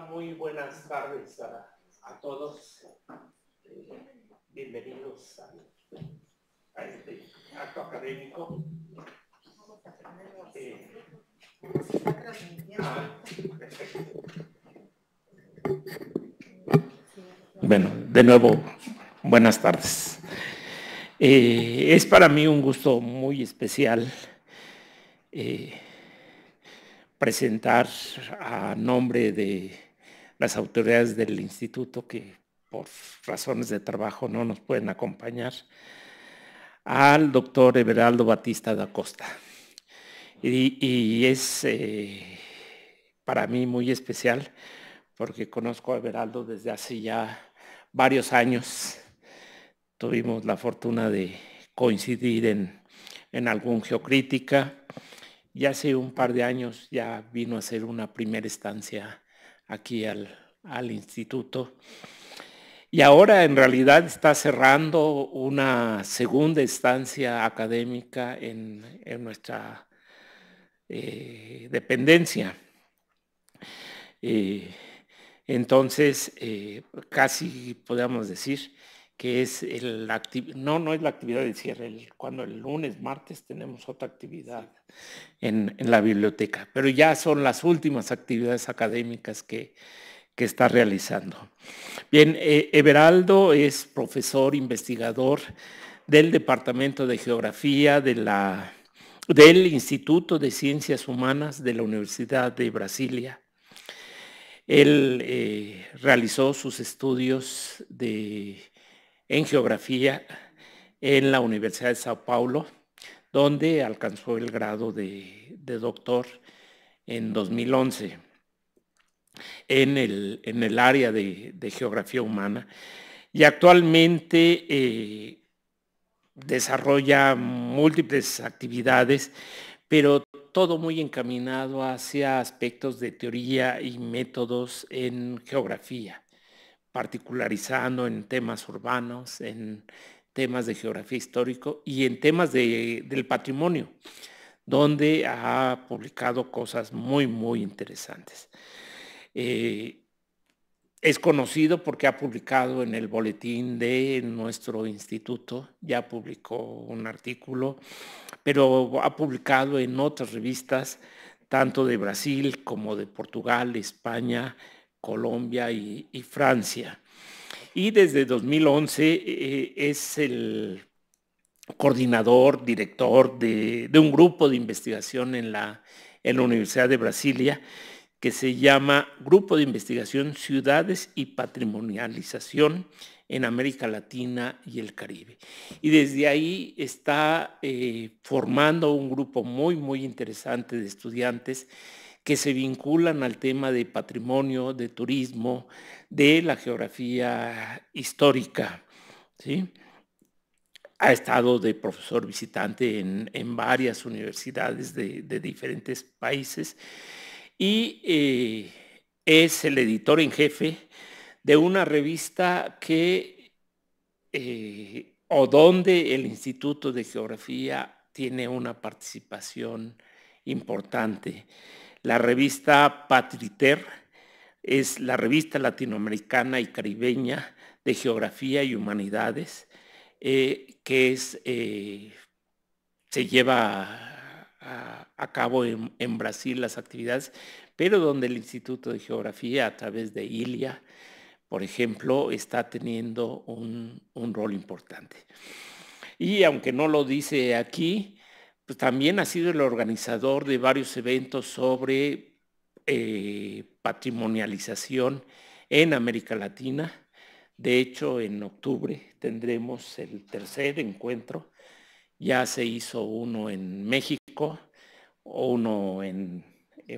muy buenas tardes a, todos. bienvenidos a, este acto académico. Eh, bueno, de nuevo, buenas tardes. Eh, es para mí un gusto muy especial eh, presentar a nombre de las autoridades del instituto que por razones de trabajo no nos pueden acompañar, al doctor Everaldo Batista da Costa. Y, es eh, para mí muy especial porque conozco a Everaldo desde hace ya varios años. Tuvimos la fortuna de coincidir en, en algún geocrítica y hace un par de años ya vino a hacer una primera estancia aquí al, instituto. Y ahora en realidad está cerrando una segunda estancia académica en, nuestra eh, dependencia. Eh, entonces, eh, casi podríamos decir que es el no, no es la actividad de cierre, cuando el lunes, martes tenemos otra actividad en, la biblioteca, pero ya son las últimas actividades académicas que, está realizando. Bien, eh, Everaldo es profesor investigador del Departamento de Geografía de la, del Instituto de Ciencias Humanas de la Universidad de Brasilia. Él eh, realizó sus estudios de en geografía en la Universidad de Sao Paulo, donde alcanzó el grado de, doctor en 2011 en el, área de, geografía humana. Y actualmente eh, desarrolla múltiples actividades, pero todo muy encaminado hacia aspectos de teoría y métodos en geografía particularizando en temas urbanos, en temas de geografía histórico y en temas del patrimonio, donde ha publicado cosas muy, muy interesantes. Eh, es conocido porque ha publicado en el boletín de nuestro instituto, ya publicó un artículo, pero ha publicado en otras revistas, tanto de Brasil como de Portugal, España, Colombia y, Francia. Y desde 2011 eh, eh, es el coordinador, director de, un grupo de investigación en la, Universidad de Brasilia que se llama Grupo de Investigación Ciudades y Patrimonialización en América Latina y el Caribe. Y desde ahí está eh, formando un grupo muy, muy interesante de estudiantes que se vinculan al tema de patrimonio, de turismo, de la geografía histórica. Ha estado de profesor visitante en, varias universidades de, diferentes países y eh, es el editor en jefe de una revista que eh, o donde el Instituto de Geografía tiene una participación importante. La revista Patriter es la revista latinoamericana y caribeña de geografía y humanidades, eh, que eh, se lleva a, cabo en, Brasil las actividades, pero donde el Instituto de Geografía a través de ILIA, por ejemplo, está teniendo un rol importante. Y aunque no lo dice aquí, pues, también ha sido el organizador de varios eventos sobre eh, patrimonialización en América Latina. De hecho, en octubre tendremos el tercer encuentro. Ya se hizo uno en México, uno en,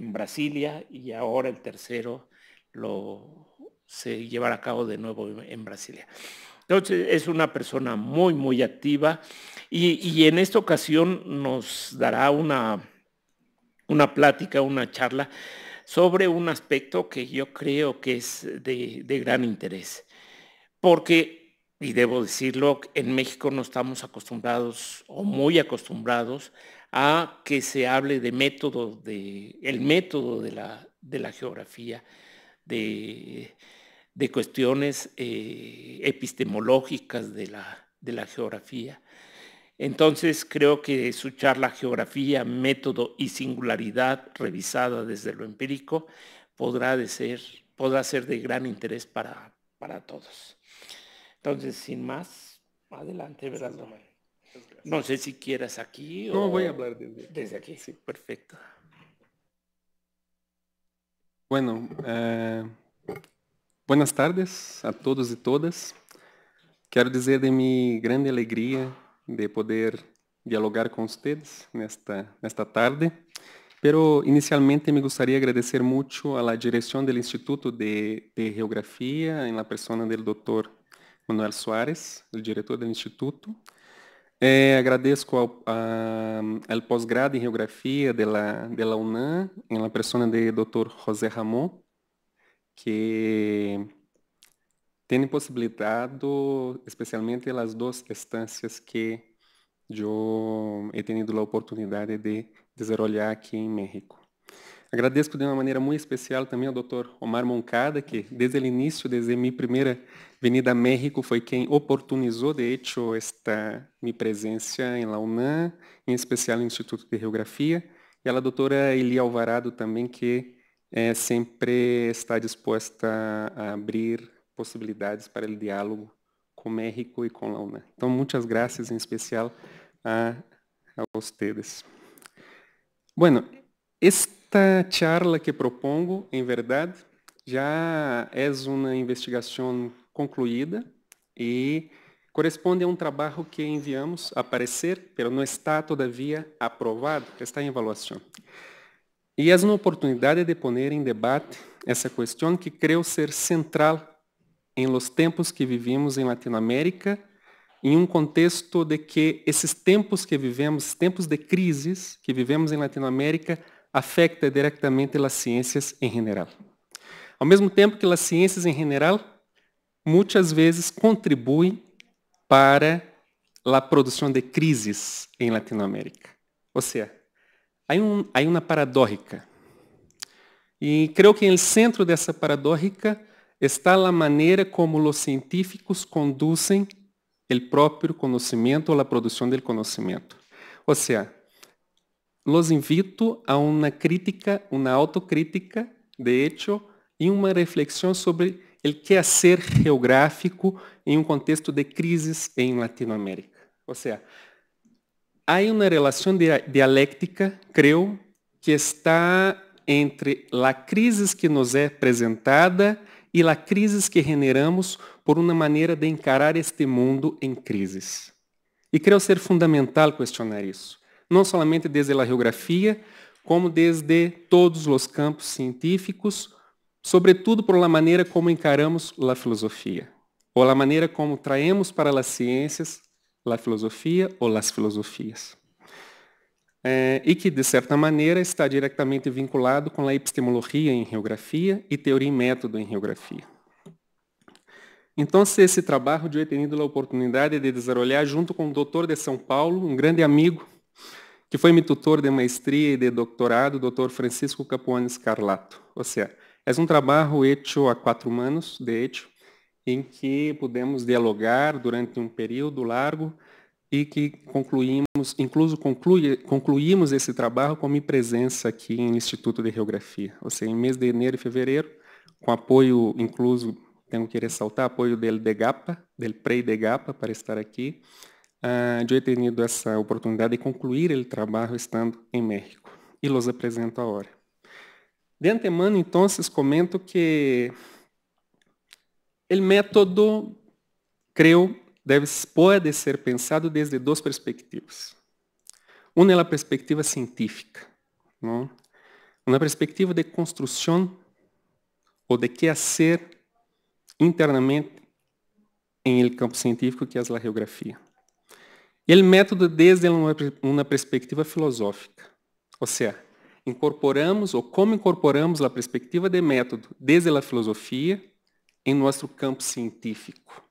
Brasilia y ahora el tercero lo se llevará a cabo de nuevo en, en Brasilia. Entonces, es una persona muy, muy activa. Y, en esta ocasión nos dará una, una plática, una charla sobre un aspecto que yo creo que es de, gran interés. Porque, y debo decirlo, en México no estamos acostumbrados o muy acostumbrados a que se hable de método, de, el método de la, geografía, de, cuestiones eh, epistemológicas de la geografía. Entonces creo que su charla Geografía, Método y Singularidad, revisada desde lo empírico, podrá, de ser, podrá ser de gran interés para, todos. Entonces, sin más, adelante, ¿verdad? No sé si quieras aquí. No, o... voy a hablar desde, desde aquí. Sí, perfecto. Bueno, eh, buenas tardes a todos y todas. Quiero decir de mi grande alegría... de poder dialogar com vocês nesta, nesta tarde. Pero inicialmente me gostaria de agradecer muito a la direção do Instituto de, de em la persona do Dr. Manuel Suárez, o diretor do instituto. Eh, agradeço ao, ao pós-grado em Geografia da UNAM, em la persona do Dr. José Ramon, que tem possibilitado, especialmente as duas estâncias que eu he tenido a oportunidade de desenvolver aqui em México. Agradeço de uma maneira muito especial também ao Dr. Omar Moncada, que desde o início, desde minha primeira vinda a México, foi quem oportunizou, de hecho, esta minha presença em la UNAM, em especial no Instituto de Geografia, e a doutora Eli Alvarado também, que é sempre está disposta a abrir possibilidades para o diálogo com México e com a UNA. Então, muitas graças em especial a, a vocês. Bueno, esta charla que propongo, em verdade, já é uma investigação concluída e corresponde a um trabalho que enviamos a aparecer, mas não está todavia aprovado, está em avaliação. E é uma oportunidade de poner em debate essa questão que creio ser central em los tempos que vivimos em Latinoamérica, em um contexto de que esses tempos que vivemos, tempos de crises que vivemos em Latinoamérica, afeta diretamente as ciências em geral. Ao mesmo tempo que as ciências em geral, muitas vezes contribuem para a produção de crises em Latinoamérica. Ou seja, há, um, há uma paradórica. E creio que no centro dessa paradórica está a maneira como os científicos conduzem o próprio conhecimento ou a produção do conhecimento. Ou seja, los invito a uma crítica, uma autocrítica, de hecho, e uma reflexão sobre o que ser geográfico em um contexto de crises em Latinoamérica. Ou seja, há uma relação dialéctica, creio, que está entre a crise que nos é apresentada e la crises que generamos por uma maneira de encarar este mundo em crises. E creio ser fundamental questionar isso, não somente desde a geografia, como desde todos os campos científicos, sobretudo por la maneira como encaramos la filosofia, ou la maneira como traemos para las ciências la filosofia ou las filosofias é, e que, de certa maneira, está diretamente vinculado com a epistemologia em geografia e teoria e método em geografia. Então, esse trabalho eu tenho tido a oportunidade de desenvolver junto com o doutor de São Paulo, um grande amigo, que foi meu tutor de maestria e de doutorado, doutor Francisco Capuanes Scarlato. Ou seja, é um trabalho hecho a quatro manos, de hecho, em que pudemos dialogar durante um período largo e que concluímos, incluso conclui, concluímos esse trabalho com minha presença aqui em Instituto de Geografia, ou seja, em mês de janeiro e fevereiro, com apoio, incluso, tenho que ressaltar, apoio do DEGAPA, do PREI DEGAPA, para estar aqui, uh, de eu ter tido essa oportunidade de concluir o trabalho estando em México. E los apresento agora. De antemano, então, comento que o método, creio, deve, pode ser pensado desde duas perspectivas. Uma é a perspectiva científica, não? É? uma perspectiva de construção ou de que fazer internamente em el campo científico que é a geografia. E o método desde uma perspectiva filosófica, ou seja, incorporamos ou como incorporamos a perspectiva de método desde a filosofia em nosso campo científico.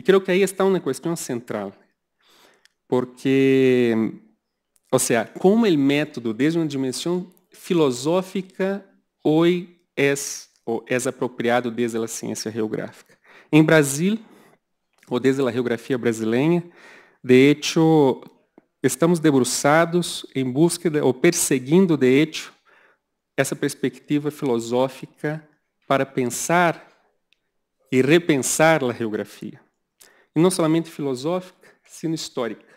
Y creo que ahí está una cuestión central, porque, o sea, como el método desde una dimensión filosófica hoy es ou é apropriado desde a ciência geográfica. Em Brasil, ou desde a geografia brasileira, de hecho, estamos debruçados em busca ou perseguindo de hecho essa perspectiva filosófica para pensar e repensar a geografia e não somente filosófica, sino histórica.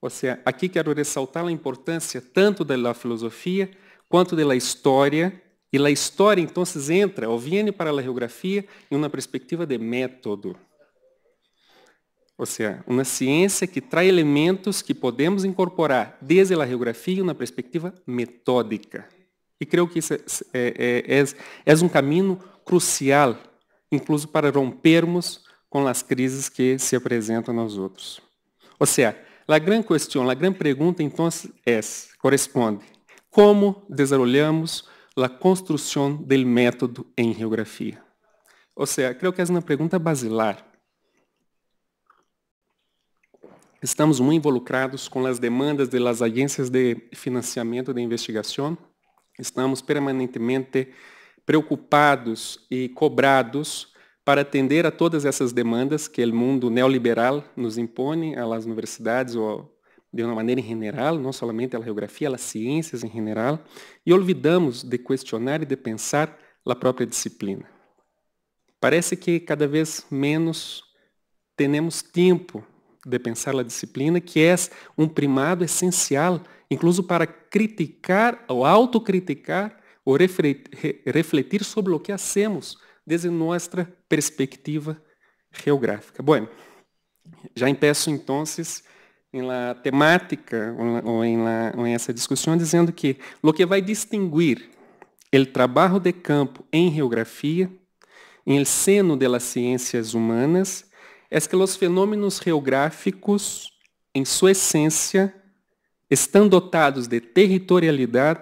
Ou seja, aqui quero ressaltar a importância tanto da filosofia quanto da história, e a história então entra ou vem para a geografia em uma perspectiva de método. Ou seja, uma ciência que traz elementos que podemos incorporar desde a geografia em uma perspectiva metódica. E creio que isso é, é, é, é, é um caminho crucial, incluso para rompermos com as crises que se apresentam aos outros. Ou seja, a grande questão, a grande pergunta, então, é, corresponde, como desenvolvemos a construção do método em geografia? Ou seja, creio que é uma pergunta basilar. Estamos muito involucrados com as demandas de las agências de financiamento de investigação. Estamos permanentemente preocupados e cobrados para atender a todas essas demandas que o mundo neoliberal nos impõe, às universidades ou de uma maneira em geral, não somente à geografia, às ciências em geral, e olvidamos de questionar e de pensar a própria disciplina. Parece que cada vez menos temos tempo de pensar a disciplina, que é um primado essencial, incluso para criticar ou autocriticar ou refletir sobre o que hacemos desde nossa perspectiva geográfica. Bueno, já empeço então em la temática ou em, la, ou em essa discussão dizendo que o que vai distinguir o trabalho de campo em geografia em el seno de las humanas é que os fenômenos geográficos em sua essência estão dotados de territorialidade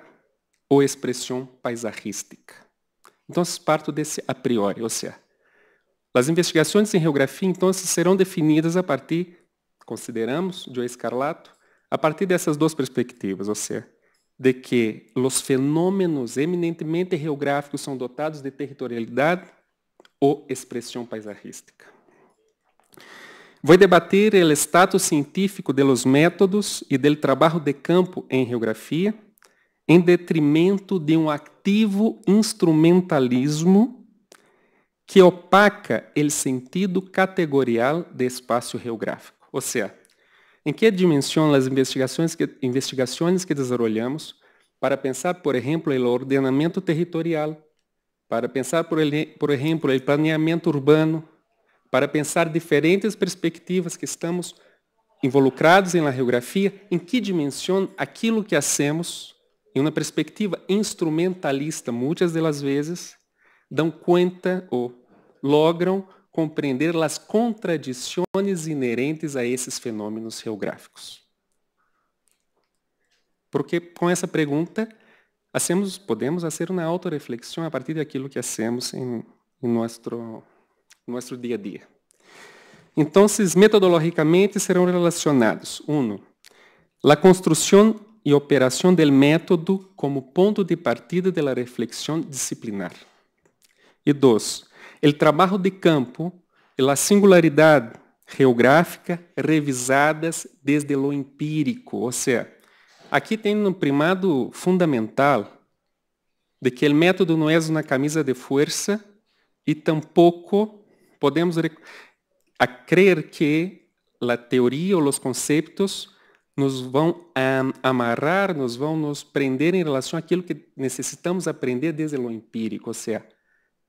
ou expressão paisagística. Então, parto desse a priori, ou seja, as investigações em geografia, então, serão definidas a partir, consideramos, Joe Escarlato, a partir dessas duas perspectivas, ou seja, de que os fenômenos eminentemente geográficos são dotados de territorialidade ou expressão paisagística. Vou debater o status científico dos métodos e do trabalho de campo em geografia, em detrimento de um ativo instrumentalismo que opaca o sentido categorial de espaço geográfico. Ou seja, em que dimensão as investigações que, investigações que desenvolvemos para pensar, por exemplo, o ordenamento territorial, para pensar, por, por exemplo, o planeamento urbano, para pensar diferentes perspectivas que estamos involucrados em la geografia, em que dimensão aquilo que hacemos em uma perspectiva instrumentalista, muitas das vezes, dão conta ou logram compreender as contradições inerentes a esses fenômenos geográficos. Porque com essa pergunta, hacemos, podemos fazer uma autorreflexão a partir daquilo que hacemos em, em nosso, nosso dia a dia. Então, metodologicamente serão relacionados: 1. Um, a construção e operação del método como ponto de partida de la disciplinar. E dois, o trabalho de campo e a singularidade geográfica revisadas desde lo empírico, ou seja, aqui tem um primado fundamental de que o método não é uma camisa de força e tampouco podemos a crer que a teoria ou os conceitos nos vão amarrar, nos vão nos prender em relação àquilo que necessitamos aprender desde o empírico, ou seja,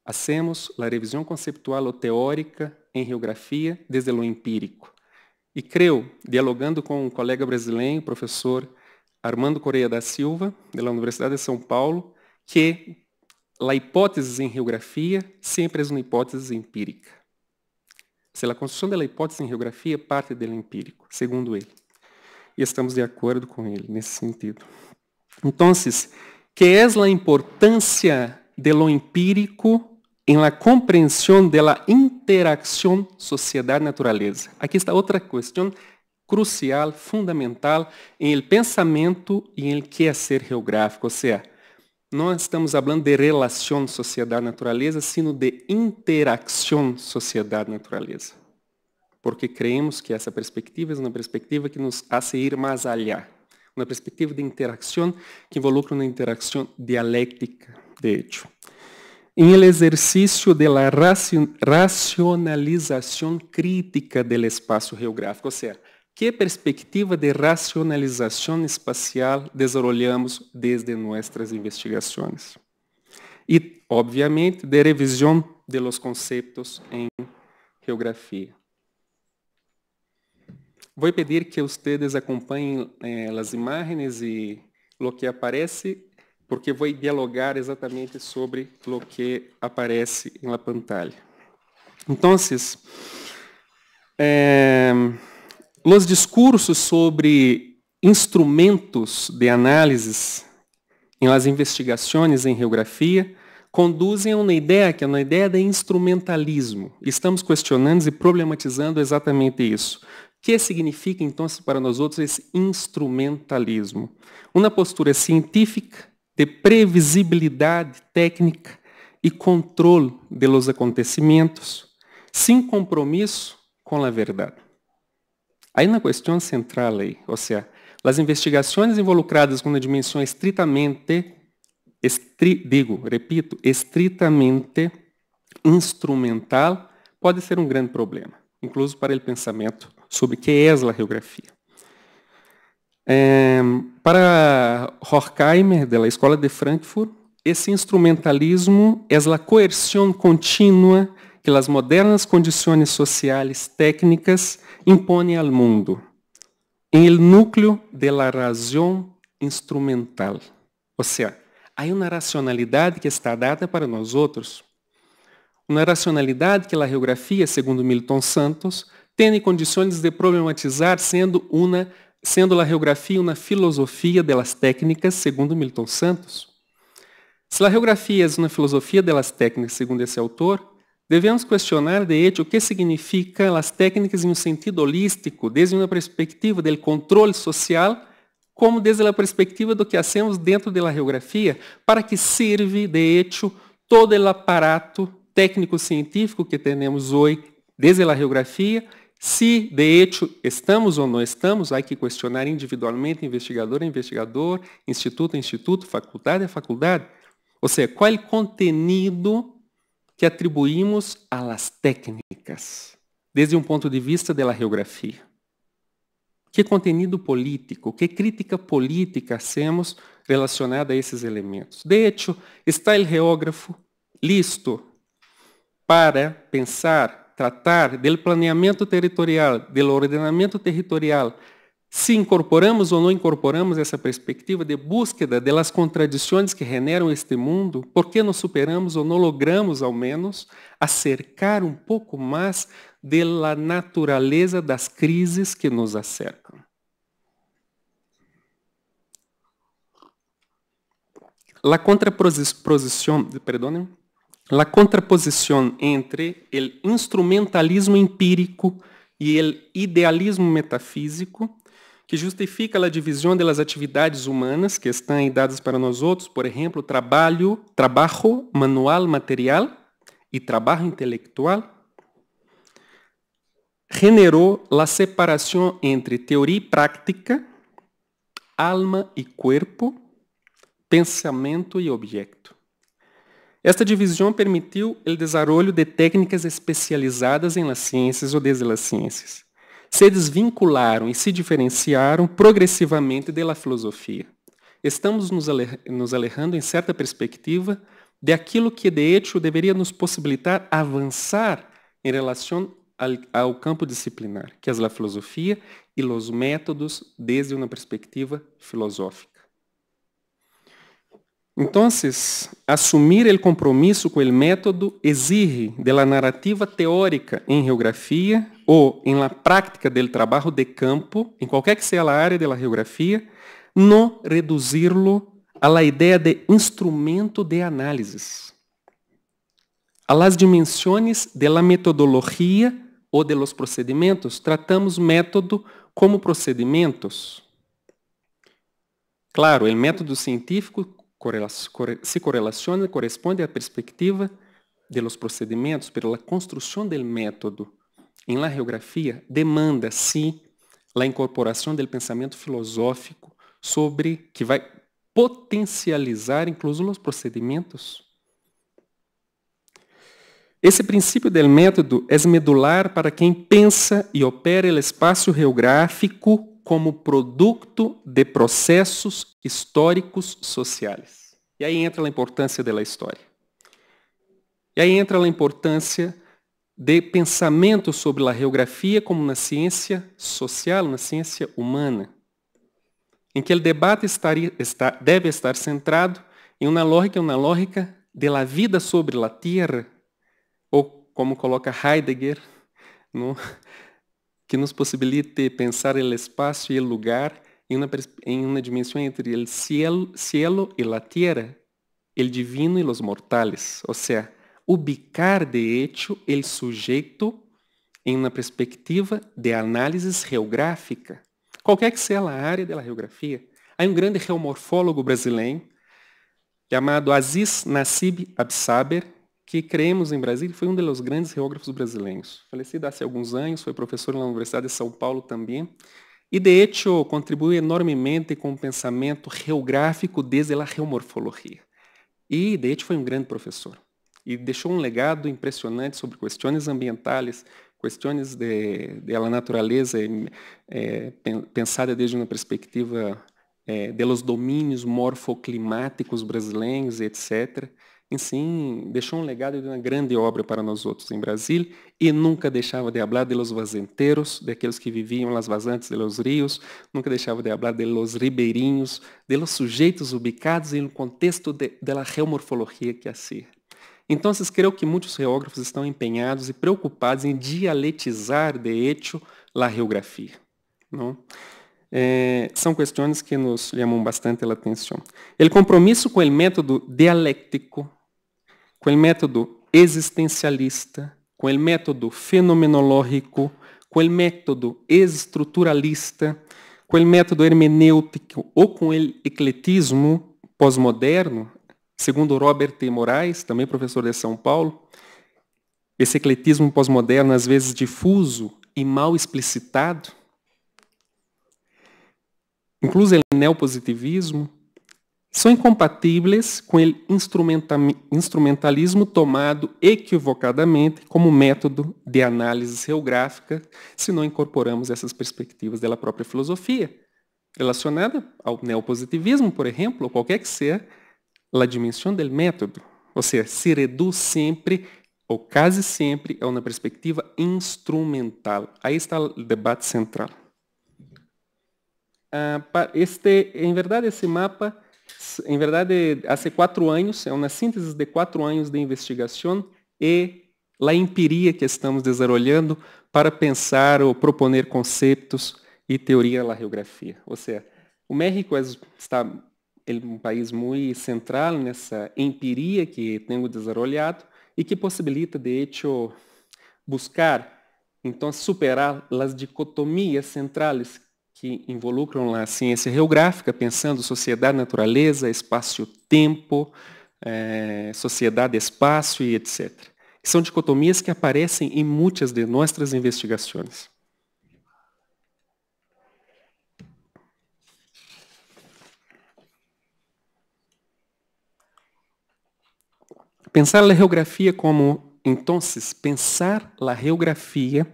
hacemos a revisão conceptual ou teórica em geografia desde o empírico. E creio, dialogando com um colega brasileiro, professor Armando Correia da Silva, da Universidade de São Paulo, que a hipótese em geografia sempre é uma hipótese empírica. Se a construção da hipótese em geografia parte do empírico, segundo ele e estamos de acordo com ele nesse sentido. Então, que é a importância de lo empírico em la compreensão de la interacción sociedad-naturaleza. Aqui está outra questão crucial, fundamental, em el pensamento e em é ser geográfico, ou seja, não estamos falando de relação sociedade-natureza, sino de interação sociedade-natureza porque creemos que essa perspectiva é uma perspectiva que nos hace ir mais allá, uma perspectiva de interação que involucra uma interação dialética, de hecho. Em el exercício de la racionalização crítica del espaço geográfico, ou seja, que perspectiva de racionalização espacial desarrollamos desde nossas investigações? E, obviamente, de revisão de los conceptos em geografia. Vou pedir que vocês acompanhem eh, é, as imagens e o que aparece, porque vou dialogar exatamente sobre o que aparece na pantalla. Então, eh, é, os discursos sobre instrumentos de análise em las investigações em geografia conduzem a uma ideia que é uma ideia de instrumentalismo. Estamos questionando e problematizando exatamente isso que significa então para nós outros esse instrumentalismo? Uma postura científica de previsibilidade técnica e controle dos acontecimentos, sem compromisso com a verdade. Aí na questão central aí, ou seja, as investigações involucradas com uma dimensão estritamente, estri, digo, repito, estritamente instrumental, pode ser um grande problema incluso para o pensamento sobre o que é a geografia. É, eh, para Horkheimer, da Escola de Frankfurt, esse instrumentalismo é a coerção contínua que as modernas condições sociais técnicas impõem ao mundo, em el núcleo de la razão instrumental. Ou seja, há uma racionalidade que está dada para nós outros, uma racionalidade que a geografia, segundo Milton Santos, tem condições de problematizar sendo uma sendo a geografia uma filosofia delas técnicas, segundo Milton Santos. Se a geografia é uma filosofia delas técnicas, segundo esse autor, devemos questionar de hecho o que significa as técnicas em um sentido holístico, desde uma perspectiva do controle social, como desde a perspectiva do que hacemos dentro da geografia, para que serve de hecho todo o aparato técnico-científico que temos hoje desde a geografia, se de hecho estamos ou não estamos, há que questionar individualmente, investigador a investigador, instituto a instituto, faculdade a faculdade. Ou seja, qual é o contenido que atribuímos às técnicas, desde um ponto de vista da geografia? Que contenido político, que crítica política hacemos relacionada a esses elementos? De hecho, está o geógrafo listo para pensar, tratar do planeamento territorial, do ordenamento territorial, se incorporamos ou não incorporamos essa perspectiva de búsqueda das contradições que generam este mundo, por que não superamos ou não logramos, ao menos, acercar um pouco mais da natureza das crises que nos acercam. La contraposição, perdonem, la contraposición entre el instrumentalismo empírico y el idealismo metafísico, que justifica a divisão das atividades humanas que estão dadas para nós outros, por exemplo, trabalho, trabalho manual material e trabalho intelectual, generou a separação entre teoria e prática, alma e corpo, pensamento e objeto. Esta divisão permitiu o desenvolvimento de técnicas especializadas em las ciências ou desde las ciências. Se desvincularam e se diferenciaram progressivamente da filosofia. Estamos nos, ale alejando, em certa perspectiva, de aquilo que de hecho deveria nos possibilitar avançar em relação ao, ao campo disciplinar, que é a filosofia e os métodos desde uma perspectiva filosófica. Entonces, assumir o compromisso com o método exige de la narrativa teórica em geografia ou em la práctica del trabalho de campo, em qualquer que seja a área de la não no reducirlo a la idea de instrumento de análise, a las dimensiones de la metodologia ou de los procedimentos. Tratamos método como procedimentos. Claro, o método científico se correlaciona corresponde à perspectiva de los pela construção do del método Em la geografia, demanda sim, la incorporação del pensamento filosófico sobre que vai potencializar incluso os procedimentos. Esse princípio del método é medular para quem pensa e opera o espaço geográfico como produto de processos históricos sociais. E aí entra a importância da história. E aí entra a importância de pensamento sobre a geografia como uma ciência social, uma ciência humana, em que o debate estaria, está, deve estar centrado em uma lógica, uma lógica de la vida sobre a terra ou como coloca Heidegger, no, que nos possibilite pensar o espaço e o lugar em uma dimensão entre o cielo, e a la tierra, divino e los mortales. ou seja, ubicar de hecho o sujeito em uma perspectiva de análise geográfica, qualquer que seja a área da geografia. Há um grande geomorfólogo brasileiro chamado Aziz Nassib Absaber, que cremos em Brasília, foi um dos grandes geógrafos brasileiros. Falecido há alguns anos, foi professor na Universidade de São Paulo também, e de hecho, contribui enormemente com o pensamento geográfico desde a geomorfologia. E de hecho foi um grande professor. E deixou um legado impressionante sobre questões ambientais, questões da natureza eh, eh, pensada desde uma perspectiva eh, de los domínios morfoclimáticos brasileiros, etc. Assim, deixou um legado de uma grande obra para nós outros em Brasil e nunca deixava de falar de los vazenteiros, daqueles que viviam las vazantes de los rios, nunca deixava de falar de los ribeirinhos, de los sujeitos ubicados em um contexto de, de la geomorfologia que hacía. Assim é. Então, creio que muitos geógrafos estão empenhados e preocupados em dialetizar de hecho la geografia. Não? eh, são questões que nos chamam bastante a atenção. O compromisso com o método dialético, com o método existencialista, com o método fenomenológico, com o método estruturalista, com o método hermenêutico ou com o ecletismo pós-moderno, segundo Robert T. Moraes, também professor de São Paulo, esse ecletismo pós-moderno, às vezes difuso e mal explicitado, incluso o neopositivismo, são incompatíveis com o instrumentalismo tomado equivocadamente como método de análise geográfica, se não incorporamos essas perspectivas da própria filosofia, relacionada ao neopositivismo, por exemplo, ou qualquer que seja a dimensão do método. Ou seja, se reduz sempre, ou quase sempre, a é uma perspectiva instrumental. Aí está o debate central uh, este, em verdade, esse mapa, em verdade, há quatro anos, é uma síntese de quatro anos de investigação e a empiria que estamos desenvolvendo para pensar ou proponer conceitos e teoria da geografia. Ou seja, o México é, está é um país muito central nessa empiria que tenho desenvolvido e que possibilita, de hecho, buscar, então, superar as dicotomias centrais que involucram a ciência geográfica, pensando sociedade, natureza, espaço-tempo, eh, sociedade, espaço e etc. São dicotomias que aparecem em muitas de nossas investigações. Pensar a geografia como, então, pensar a geografia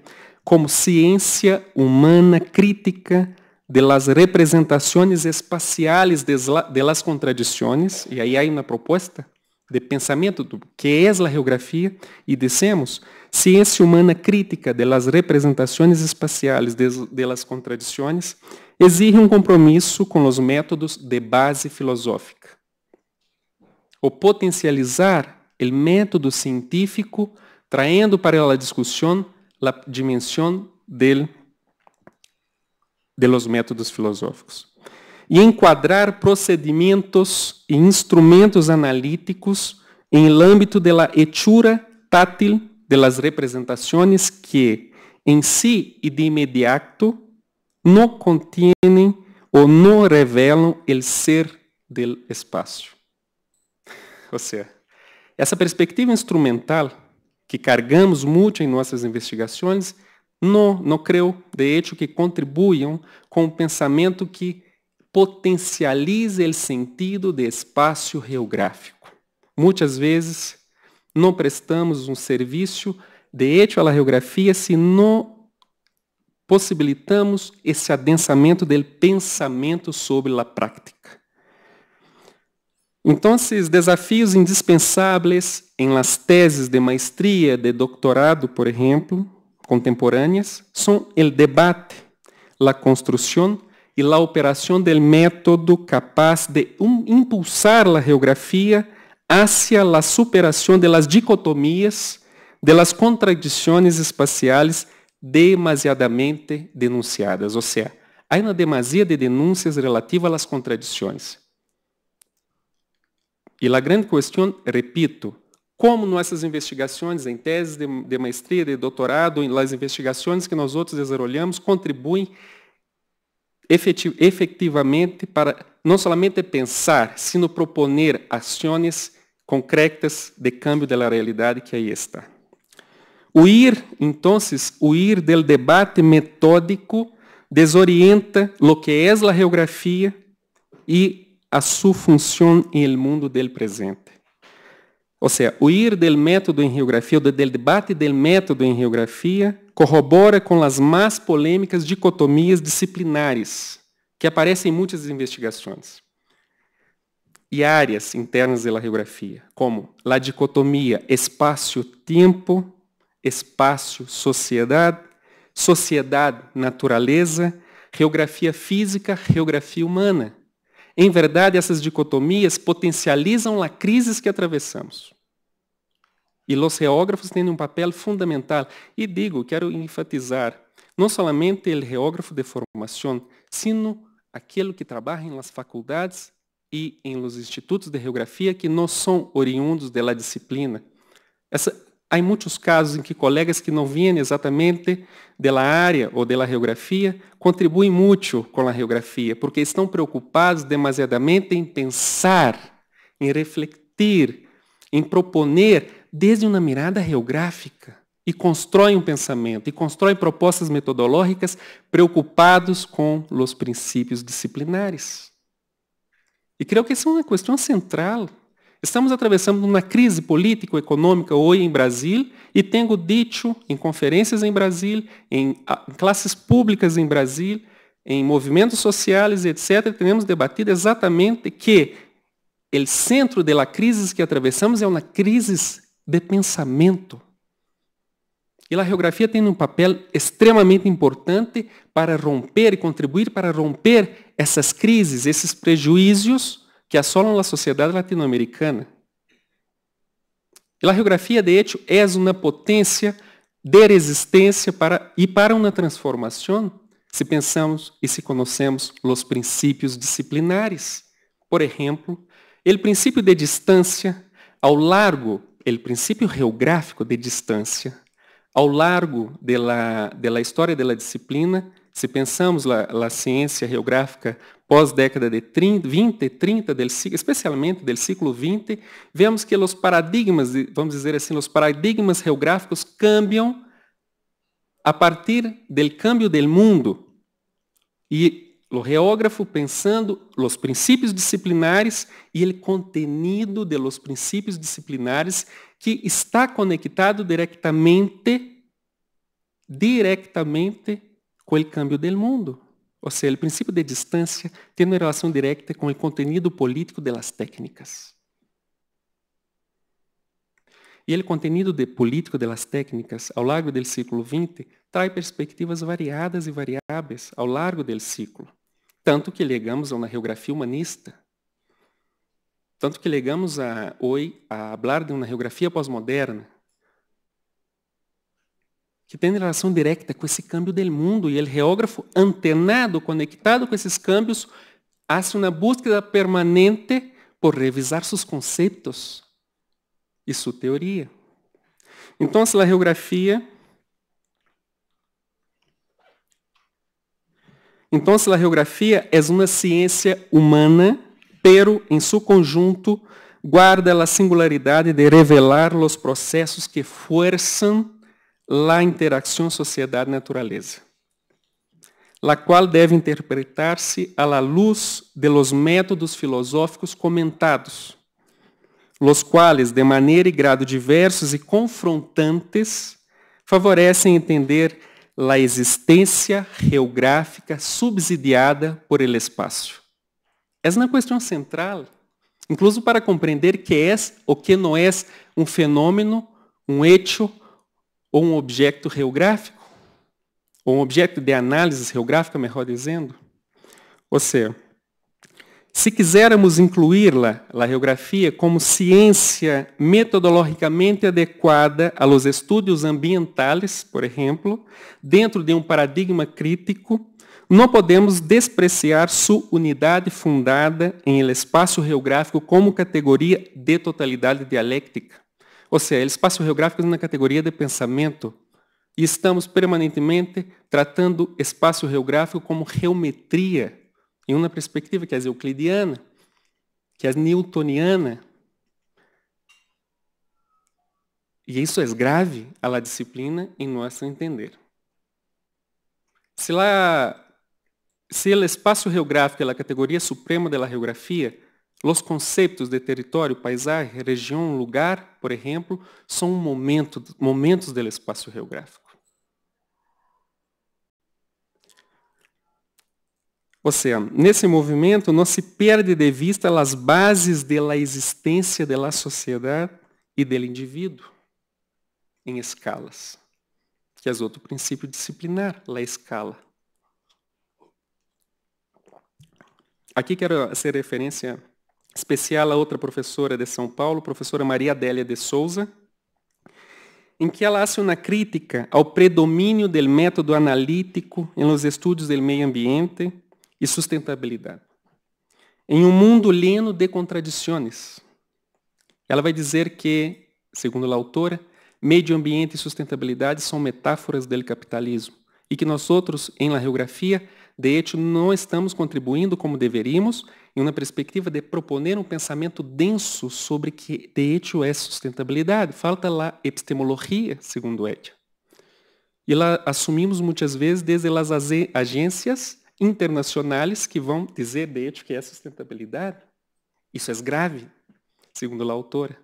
como ciência humana crítica de las representações espaciais de, las contradições, e aí há uma proposta de pensamento do que é a geografia, e dissemos, ciência humana crítica de las representações espaciais de, las contradições, exige um compromisso com os métodos de base filosófica. O potencializar o método científico, traindo para a discussão la dimensão dele, de los métodos filosóficos. E enquadrar procedimentos e instrumentos analíticos em âmbito de la hechura tátil de las representaciones que em si e de imediato não contienen ou não revelam o ser del espaço. Ou seja, essa perspectiva instrumental que cargamos muito em nossas investigações, não, não creio, de hecho, que contribuam com o pensamento que potencializa o sentido de espaço geográfico. Muitas vezes, não prestamos um serviço de hecho à geografia se não possibilitamos esse adensamento do pensamento sobre a prática. Então, esses desafios indispensáveis em las teses de maestria, de doctorado, por exemplo, contemporâneas, são o debate, a construção e a operação do método capaz de impulsar a geografia hacia a superação de las dicotomías, de las demasiadamente denunciadas. ou seja, há uma demasia de denúncias relativas às contradições. E a grande questão, repito, como nossas investigações em tese de, de maestria, de doutorado, nas investigações que nós outros desenvolvemos contribuem efetiv efetivamente para não somente pensar, sino proponer ações concretas de câmbio da realidade que aí está. Huir, então, ir do debate metódico desorienta o que é a geografia e a sua função em el mundo del presente. O ir huir del método em geografia, o del debate del método em geografia, corrobora com as mais polêmicas dicotomias disciplinares que aparecem em muitas investigações e áreas internas da geografia, como a dicotomia espaço-tempo, espaço-sociedade, sociedade-natureza, geografia física, geografia humana. Em verdade, essas dicotomias potencializam as crises que atravessamos. E os geógrafos têm um papel fundamental. E digo, quero enfatizar, não somente o geógrafo de formação, sino aquele que trabalha em las faculdades e em los institutos de geografia que não são oriundos da disciplina. Essa Há muitos casos em que colegas que não vêm exatamente da área ou da geografia contribuem muito com a geografia, porque estão preocupados demasiadamente em pensar, em refletir, em proponer desde uma mirada geográfica e constroem um pensamento e constroem propostas metodológicas preocupados com os princípios disciplinares. E creio que essa é uma questão central Estamos atravessando uma crise político-econômica hoje em Brasil e tenho dito em conferências em Brasil, em ah, classes públicas em Brasil, em movimentos sociais, etc., temos debatido exatamente que o centro da crise que atravessamos é uma crise de pensamento. E a geografia tem um papel extremamente importante para romper e contribuir para romper essas crises, esses prejuízos que assolam a sociedade latino-americana. A geografia de hecho é uma potência de resistência para, e para uma transformação se pensamos e se conhecemos os princípios disciplinares. Por exemplo, o princípio de distância ao largo, o princípio geográfico de distância ao largo da história da disciplina se pensamos na ciência geográfica pós-década de 30, 20 e 30, del, especialmente do século 20, vemos que os paradigmas, vamos dizer assim, os paradigmas geográficos cambiam a partir do câmbio do mundo. E o geógrafo pensando os princípios disciplinares e o contenido de los princípios disciplinares que está conectado diretamente diretamente com o câmbio do mundo, ou seja, o princípio de distância tem uma relação direta com o conteúdo político das técnicas. E o conteúdo de político das técnicas, ao largo do século XX, traz perspectivas variadas e variáveis ao largo do século, tanto que legamos a uma geografia humanista, tanto que legamos a, hoje a falar de uma geografia pós-moderna, que tem relação direta com esse câmbio do mundo, e o é geógrafo antenado, conectado com esses câmbios, faz uma busca permanente por revisar seus conceitos e sua teoria. Então, a geografia Então, a geografia é uma ciência humana, pero em seu conjunto guarda a singularidade de revelar os processos que forçam la interação sociedade natureza, la qual deve interpretar-se à luz de los métodos filosóficos comentados, los quais, de maneira e grado diversos e confrontantes, favorecem entender la existência geográfica subsidiada por el espaço. Essa é uma questão central, incluso para compreender que é ou que não é um fenômeno, um hecho ou um objeto reográfico, ou um objeto de análise reográfica, melhor dizendo. Ou seja, se quisermos incluí-la, a geografia, como ciência metodologicamente adequada aos estudos ambientais, por exemplo, dentro de um paradigma crítico, não podemos despreciar sua unidade fundada em el espaço geográfico como categoria de totalidade dialéctica. Ou seja, eles passam geográficos na categoria de pensamento e estamos permanentemente tratando espaço geográfico como geometria, em uma perspectiva que é euclidiana, que é newtoniana. E isso é grave à disciplina em nosso entender. Se lá se o espaço geográfico é a categoria suprema da geografia, Los conceitos de território, paisagem, região, lugar, por exemplo, são momento, momentos do espaço geográfico. Ou seja, nesse movimento não se perde de vista as bases da existência da sociedade e do indivíduo em escalas, que é outro princípio disciplinar, a escala. Aqui quero fazer referência especial a outra professora de São Paulo, professora Maria Adélia de Souza, em que ela hace uma crítica ao predomínio do método analítico nos estudos do meio ambiente e sustentabilidade. Em um mundo lleno de contradições, ela vai dizer que, segundo a autora, meio ambiente e sustentabilidade são metáforas do capitalismo e que nós outros, em la geografia, de hecho, não estamos contribuindo como deveríamos em uma perspectiva de proponer um pensamento denso sobre que de hecho é sustentabilidade. Falta lá epistemologia, segundo Etia. E lá assumimos muitas vezes desde as agências internacionais que vão dizer de hecho que é sustentabilidade. Isso é grave, segundo a autora.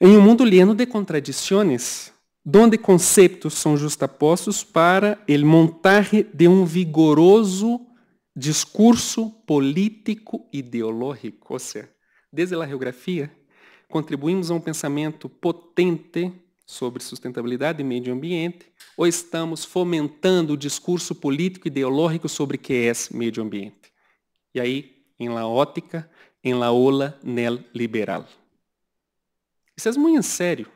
Em um mundo lleno de contradições, onde conceitos são justapostos para o montar de um vigoroso discurso político ideológico, ou seja, desde a geografia, contribuímos a um pensamento potente sobre sustentabilidade e meio ambiente, ou estamos fomentando o discurso político ideológico sobre o que é meio ambiente? E aí, em la ótica, em la ola nel liberal. Isso é muito sério.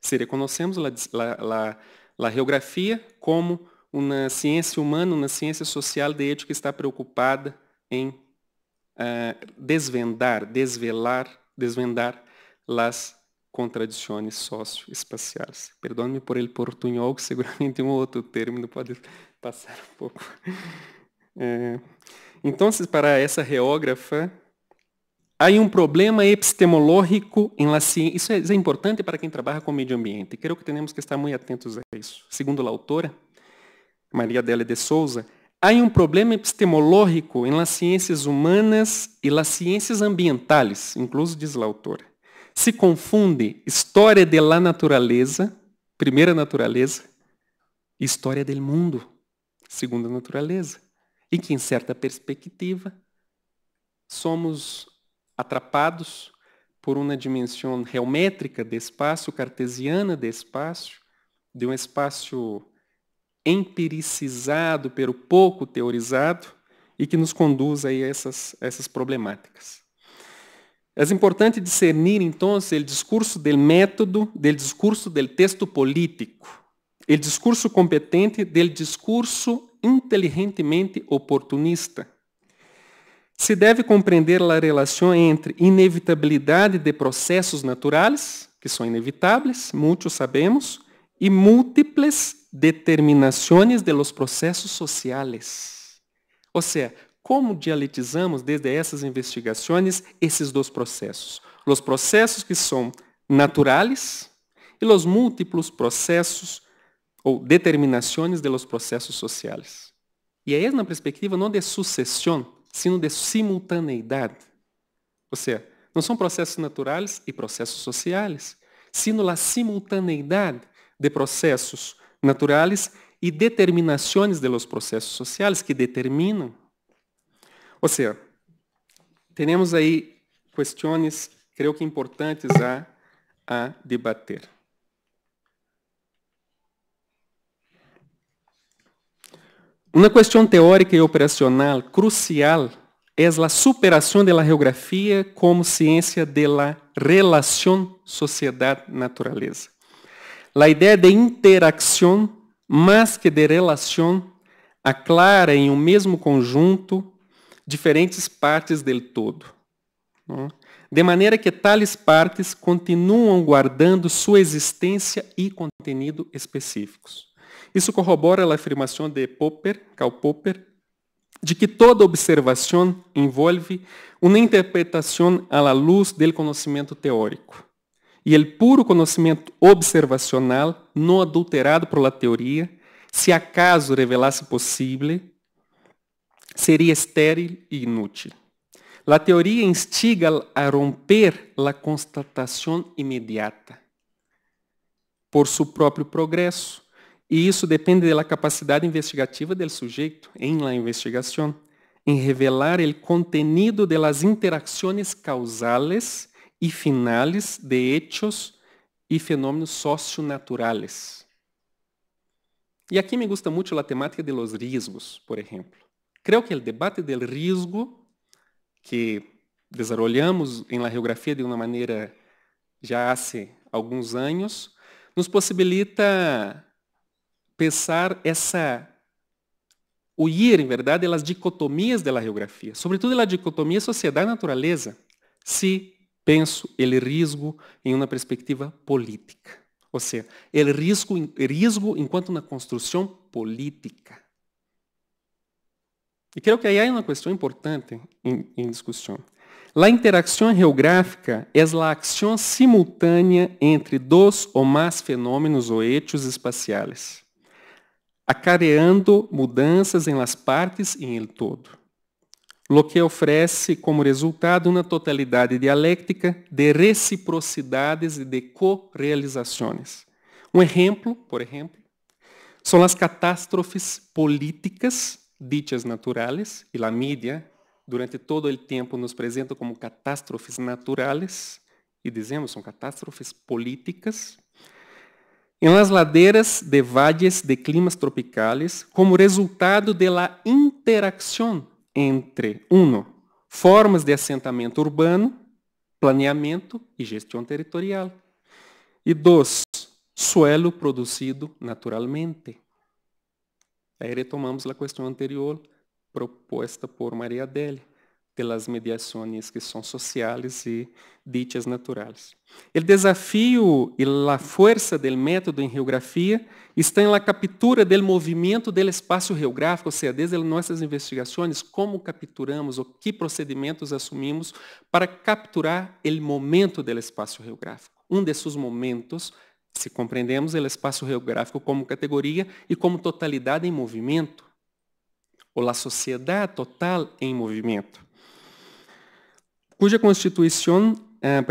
Se reconhecemos a geografia como uma ciência humana, uma ciência social de ética está preocupada em uh, desvendar, desvelar, desvendar as contradições socioespaciais. perdoe me por ele portunhol, que seguramente um outro termo pode passar um pouco. É. Então, para essa reógrafa, há um problema epistemológico em la ciência. É, isso é importante para quem trabalha com o meio ambiente. Creio que temos que estar muito atentos a isso. Segundo a autora, Maria Adélia de Souza, há um problema epistemológico em las ciências humanas e las ciências ambientais, incluso diz a autora. Se confunde história de la natureza, primeira natureza, e história del mundo, segunda natureza. E que, em certa perspectiva, somos atrapados por uma dimensão geométrica de espaço, cartesiana de espaço, de um espaço empiricizado pelo pouco teorizado e que nos conduz aí a essas, essas problemáticas. É importante discernir, então, o discurso do método, do discurso do texto político, o discurso competente, do discurso inteligentemente oportunista. Se deve compreender a relação entre inevitabilidade de processos naturais, que são inevitáveis, muitos sabemos, e múltiplas determinações de los processos sociais. Ou seja, como dialetizamos desde essas investigações esses dois processos? Os processos que são naturais e os múltiplos processos ou determinações de los processos sociais. E é na perspectiva não de sucessão, sino de simultaneidade. Ou seja, não são processos naturais e processos sociais, sino a simultaneidade de processos naturales e determinações de los processos sociais que determinam, ou seja, temos aí questões, creio que importantes a, a debater. Uma questão teórica e operacional crucial é a superação da geografia como ciência de la relação sociedade-naturaleza. La ideia de interação, mais que de relação, aclara em um mesmo conjunto diferentes partes del todo. Né? De maneira que tais partes continuam guardando sua existência e contenido específicos. Isso corrobora a afirmação de Popper, Karl Popper, de que toda observação envolve uma interpretação à luz do conhecimento teórico e o puro conhecimento observacional, não adulterado por la teoria, se acaso revelasse possível, seria estéril e inútil. La teoria instiga a romper la constatação imediata por seu próprio progresso, e isso depende da capacidade investigativa do sujeito em la investigação, em revelar o contenido de las interacciones causales e finales de hechos fenômenos socio socionaturales. E aqui me gusta muito a temática de los riesgos, por exemplo. Creo que o debate del riesgo, que desarrollamos em la geografia de uma maneira já há alguns anos, nos possibilita pensar essa huir, em verdade, das dicotomias da geografia, sobretudo da dicotomia sociedade-natureza. Se penso ele risco em uma perspectiva política. Ou seja, ele risco, risco enquanto uma construção política. E creio que aí há uma questão importante em, em discussão. A interação geográfica é a ação simultânea entre dois ou mais fenômenos ou hechos espaciais, acarreando mudanças em las partes e em el todo que oferece como resultado uma totalidade dialética de reciprocidades e de co-realizações. Um exemplo, por exemplo, são as catástrofes políticas ditas naturais, e a mídia, durante todo o tempo, nos apresenta como catástrofes naturais, e dizemos são catástrofes políticas, em las ladeiras de valles de climas tropicales, como resultado de la interacción entre, 1. formas de assentamento urbano, planeamento e gestão territorial. E dois, suelo produzido naturalmente. Aí retomamos a questão anterior proposta por Maria Adélia pelas mediações que são sociais e ditas naturais. O desafio e a força do método em geografia está na captura do movimento do espaço geográfico, ou seja, desde nossas investigações, como capturamos ou que procedimentos assumimos para capturar o momento do espaço geográfico. Um desses momentos, se compreendemos é o espaço geográfico como categoria e como totalidade em movimento, ou a sociedade total em movimento. Cuja constituição, eh,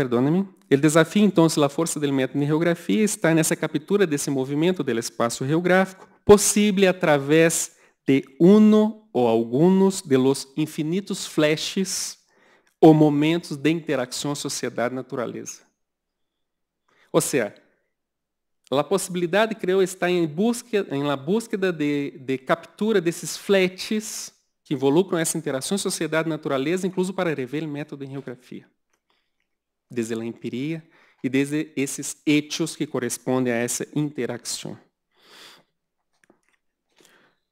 ele desafia então se la força del método em geografía está nessa captura desse movimento do espaço geográfico, possível através de uno ou alguns de los infinitos flashes ou momentos de interação sociedade-natureza. Ou seja, a possibilidade, creio, está em busca, em la búsqueda de, de captura desses flashes que involucram essa interação em sociedade e natureza, incluso para rever o método em geografia. Desde a empiria e desde esses hechos que correspondem a essa interação.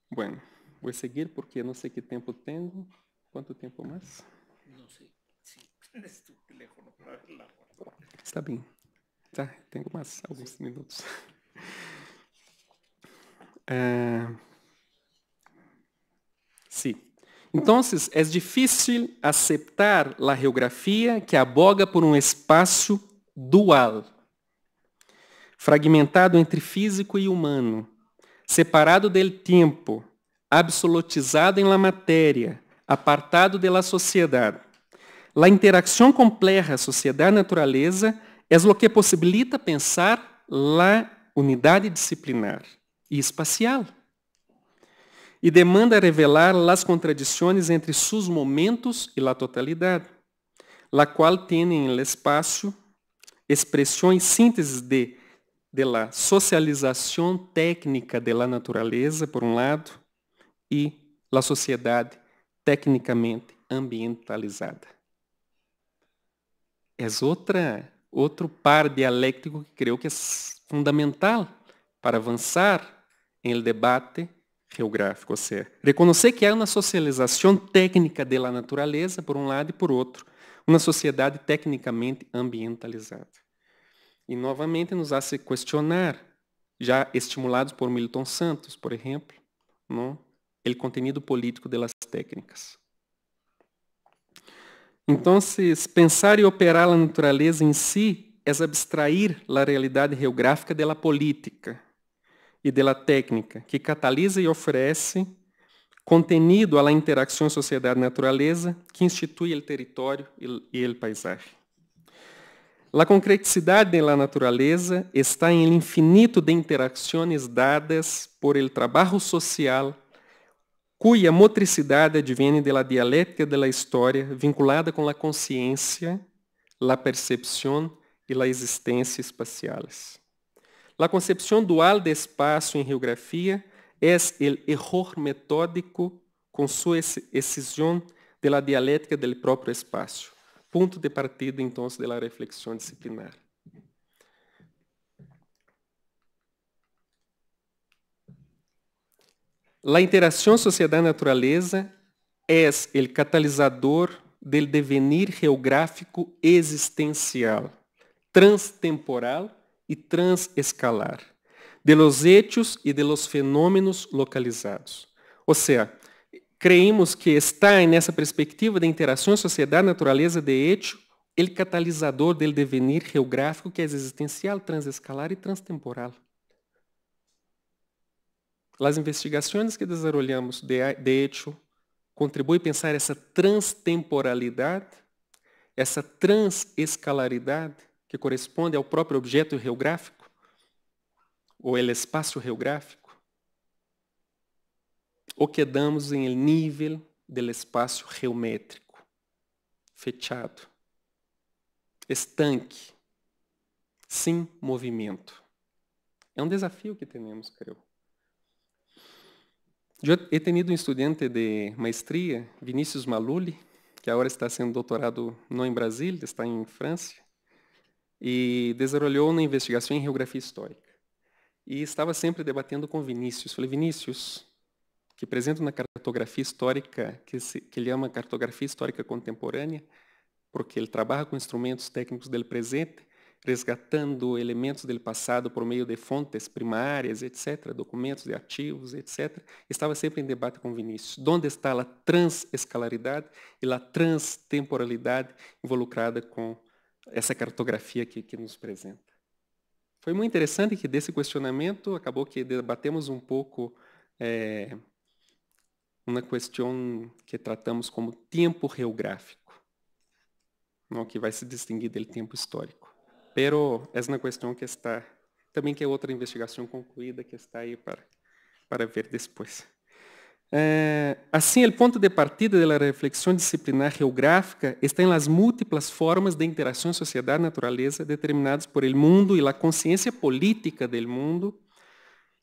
Bom, vou seguir porque não sei que tempo tenho. Quanto tempo mais? Não sei. Está bem. Tá, tenho mais alguns Sim. minutos. Uh, sim. Então, é difícil aceitar a geografia que aboga por um espaço dual, fragmentado entre físico e humano, separado del tempo, absolutizado em la matéria, apartado de la sociedade. La interação compleja sociedade-natureza é o que possibilita pensar la unidade disciplinar e espacial e demanda revelar as contradições entre seus momentos e a totalidade, la qual tem em espaço expressões sínteses de, de la socialização técnica de la natureza, por um lado, e la sociedade tecnicamente ambientalizada. É outra, outro par dialéctico que creio que é fundamental para avançar em debate geográfico, ou seja, reconhecer que há uma socialização técnica da natureza, por um lado, e por outro, uma sociedade tecnicamente ambientalizada. E, novamente, nos faz questionar, já estimulados por Milton Santos, por exemplo, não? o contenido político das técnicas. Então, pensar e operar a natureza em si é abstrair a realidade geográfica da política, e da técnica, que catalisa e oferece contenido à interação sociedade natureza que institui o território e o paisagem. A concreticidade da natureza está em infinito de interações dadas por el trabalho social, cuja motricidade advém da dialética da história vinculada com a consciência, a percepção e a existência espaciais. La concepción dual de espacio en geografía es el error metódico con su escisión de la dialéctica del propio espacio. Punto de partida entonces de la reflexión disciplinar. La interacción sociedad-naturaleza es el catalizador del devenir geográfico existencial, transtemporal e transescalar, de los hechos e de los fenômenos localizados. Ou seja, creemos que está nessa perspectiva de interação sociedade-natureza de hecho ele catalisador do devenir geográfico que é existencial, transescalar e transtemporal. As investigações que desenvolvemos de, de hecho contribuem a pensar essa transtemporalidade, essa transescalaridade que corresponde ao próprio objeto geográfico, ou el espaço geográfico, ou quedamos em el nível del espaço geométrico, fechado, estanque, sem movimento. É um desafio que temos, creio. Eu he tenido um estudante de maestria, Vinícius Maluli, que agora está sendo doutorado não em Brasília, está em França, e desenvolveu na investigação em geografia histórica. E estava sempre debatendo com Vinícius. Falei, Vinícius, que apresenta na cartografia histórica, que, se, que ele ama cartografia histórica contemporânea, porque ele trabalha com instrumentos técnicos dele presente, resgatando elementos dele passado por meio de fontes primárias, etc., documentos de arquivos, etc., estava sempre em debate com Vinícius. Onde está a transescalaridade e a transtemporalidade involucrada com essa cartografia que, que nos apresenta. Foi muito interessante que desse questionamento acabou que debatemos um pouco é, uma questão que tratamos como tempo geográfico, não que vai se distinguir do tempo histórico. Pero é uma questão que está também que é outra investigação concluída que está aí para para ver depois. Eh, assim, o ponto de partida da reflexão disciplinar geográfica está em las múltiplas formas de interação sociedade-natureza determinadas por el mundo e la consciência política del mundo,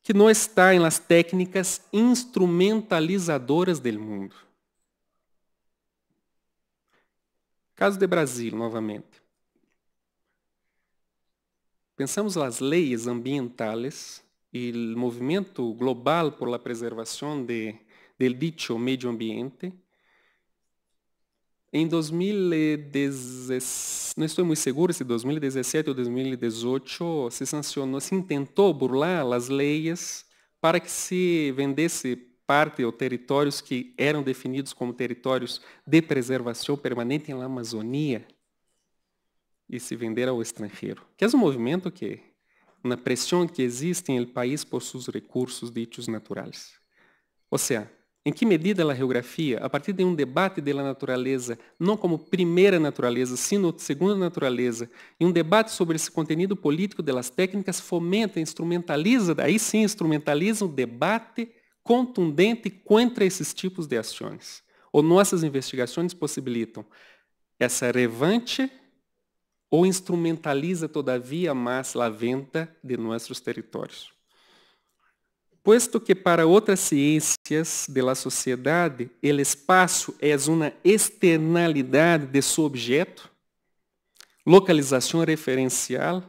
que não está em las técnicas instrumentalizadoras del mundo. Caso de Brasil, novamente. Pensamos nas leis ambientais e o movimento global por la preservação de del dicho medio ambiente. Em 2016, não estou muito seguro se 2017 ou 2018 se sancionou, se tentou burlar as leis para que se vendesse parte ou territórios que eram definidos como territórios de preservação permanente na Amazônia e se vender ao estrangeiro. Que é um movimento que, na pressão que existe el país por seus recursos ditos naturais. Ou seja, em que medida ela geografia, a partir de um debate da natureza, não como primeira natureza, sino segunda natureza, e um debate sobre esse contenido político delas técnicas, fomenta, instrumentaliza, aí sim instrumentaliza um debate contundente contra esses tipos de ações. Ou nossas investigações possibilitam essa revante ou instrumentaliza todavia mais a venda de nossos territórios. Puesto que para outras ciências da sociedade, o espaço é uma externalidade de seu objeto, localização referencial,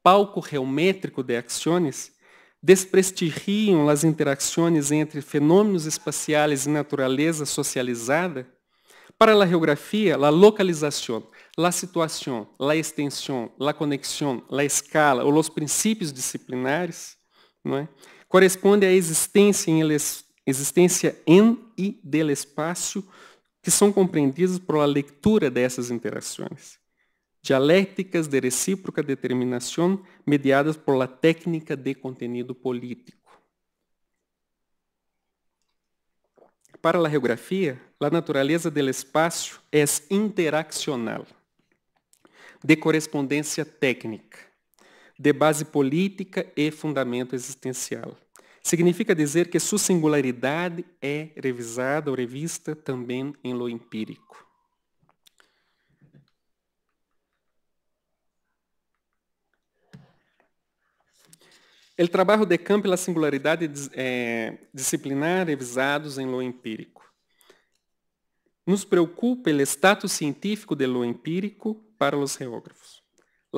palco geométrico de ações, desprestigiam as interações entre fenômenos espaciais e natureza socializada, para a geografia, a localização, a situação, a extensão, a conexão, a escala ou os princípios disciplinares, não é? corresponde à existência em, existência em e del espaço que são compreendidos por a leitura dessas interações, dialéticas de recíproca determinação mediadas por técnica de contenido político. Para a geografia, a natureza del espaço é interaccional, de correspondência técnica de base política e fundamento existencial. Significa dizer que sua singularidade é revisada ou revista também em lo empírico. O trabalho de campo e a singularidade é, disciplinar revisados em lo empírico. Nos preocupa o status científico de lo empírico para os geógrafos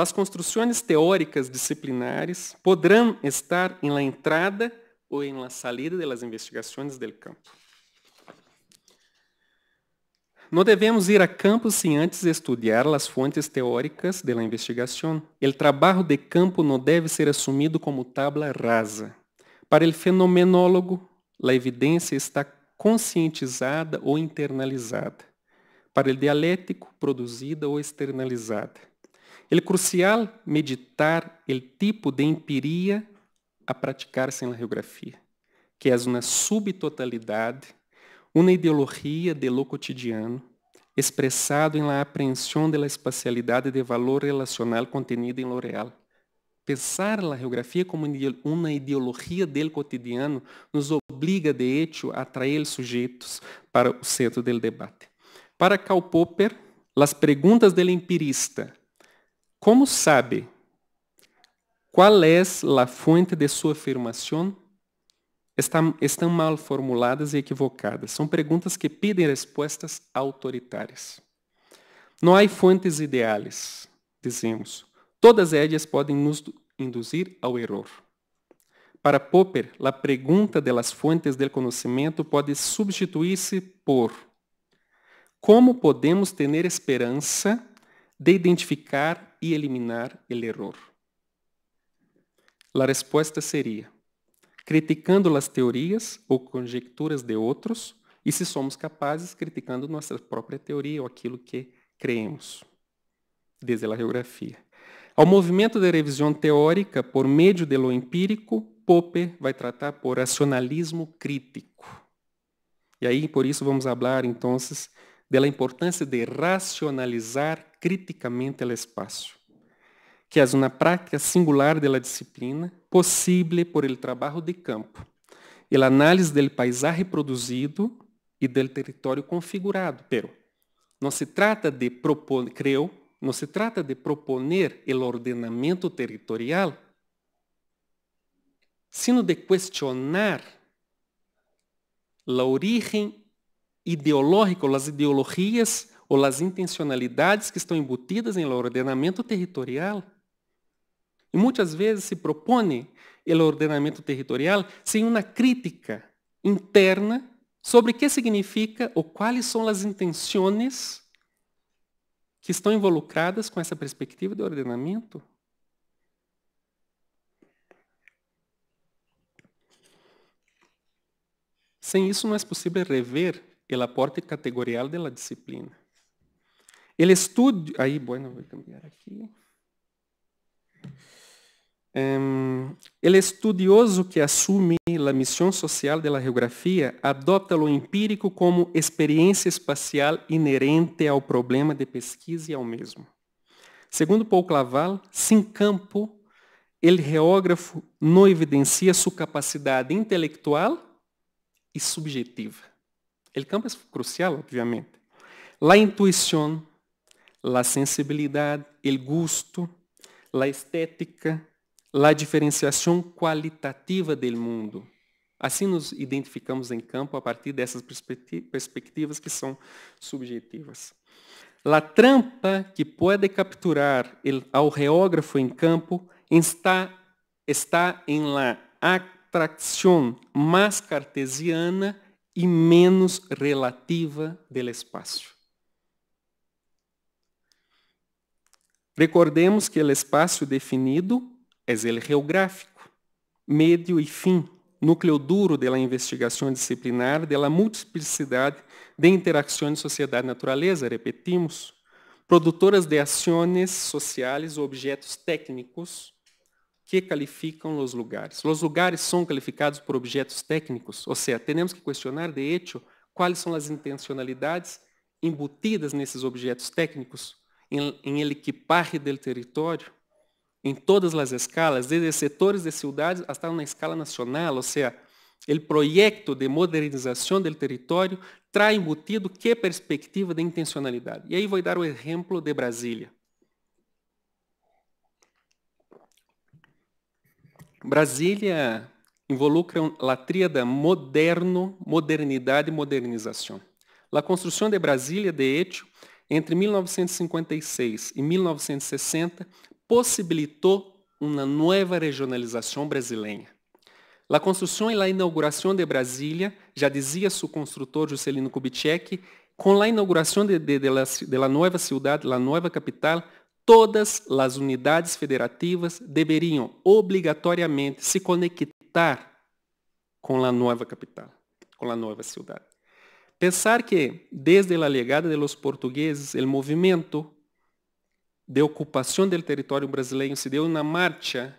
as construções teóricas disciplinares poderão estar em la entrada ou em la salida de las investigações del campo. Não devemos ir a campo sem antes estudar as fontes teóricas de la investigação. El trabalho de campo não deve ser assumido como tabla rasa. Para el fenomenólogo, la evidência está conscientizada ou internalizada. Para el dialético, produzida ou externalizada é crucial meditar o tipo de empiria a praticar-se na geografia, que é uma subtotalidade, uma ideologia de lo cotidiano, expressado em la apreensão de la espacialidade de valor relacional contenida em lo real. Pensar a geografia como uma ideologia del cotidiano nos obriga, de hecho, a atrair sujeitos para o centro do debate. Para Karl Popper, as perguntas do empirista como sabe qual é a fonte de sua afirmação? Estão, estão mal formuladas e equivocadas. São perguntas que pedem respostas autoritárias. Não há fontes ideais, dizemos. Todas elas podem nos induzir ao erro. Para Popper, a pergunta das fontes do conhecimento pode substituir-se por como podemos ter esperança de identificar y eliminar el error? La respuesta sería, criticando las teorías ou conjecturas de outros e, se somos capazes, criticando nossa própria teoria ou aquilo que creemos, Desde a geografia. Ao movimento de revisão teórica por meio de lo empírico, Popper vai tratar por racionalismo crítico. E aí, por isso, vamos falar, então, da importância de racionalizar criticamente ao espaço, que é uma prática singular da disciplina, possível por el trabalho de campo, el análise del paisaje produzido e del território configurado. Pero não se trata de propor, creio, não se trata de proponer el ordenamento territorial, sino de questionar a origem ideológica, as ideologias ou as intencionalidades que estão embutidas em ordenamento territorial. E muitas vezes se propõe o ordenamento territorial sem uma crítica interna sobre o que significa ou quais são as intenções que estão involucradas com essa perspectiva de ordenamento. Sem isso, não é possível rever o aporte categorial da disciplina. Ele estuda. Aí, bueno, vou cambiar aqui. Um, ele estudioso que assume a missão social da geografia adota o empírico como experiência espacial inerente ao problema de pesquisa e ao mesmo. Segundo Paul Claval, sem campo, ele geógrafo não evidencia sua capacidade intelectual e subjetiva. O campo é crucial, obviamente. La intuição, la sensibilidade, el gusto, la estética, la diferenciação qualitativa del mundo. Assim nos identificamos em campo a partir dessas perspectivas que são subjetivas. La trampa que pode capturar ao reógrafo em campo está, está em la atração mais cartesiana e menos relativa del espaço. Recordemos que o espaço definido é ele geográfico, meio e fim, núcleo duro da investigação disciplinar, da multiplicidade de interações sociedade-natureza, repetimos, produtoras de ações sociais ou objetos técnicos que qualificam os lugares. Os lugares são qualificados por objetos técnicos, ou seja, temos que questionar de hecho quais são as intencionalidades embutidas nesses objetos técnicos em, em equipar do território, em todas as escalas, desde setores de cidades até uma escala nacional, ou seja, o projeto de modernização do território traz embutido que perspectiva de intencionalidade. E aí vou dar o exemplo de Brasília. Brasília involucra a tríada moderno, modernidade e modernização. A construção de Brasília, de hecho, entre 1956 e 1960 possibilitou uma nova regionalização brasileira. La construção e la inauguração de Brasília, já dizia seu construtor Juscelino Kubitschek, com a inauguração de, de, de, la, de la nova cidade, la nova capital, todas as unidades federativas deveriam obrigatoriamente se conectar com a nova capital, com a nova cidade. Pensar que desde a chegada de los portugueses o movimento de ocupação do território brasileiro se deu na marcha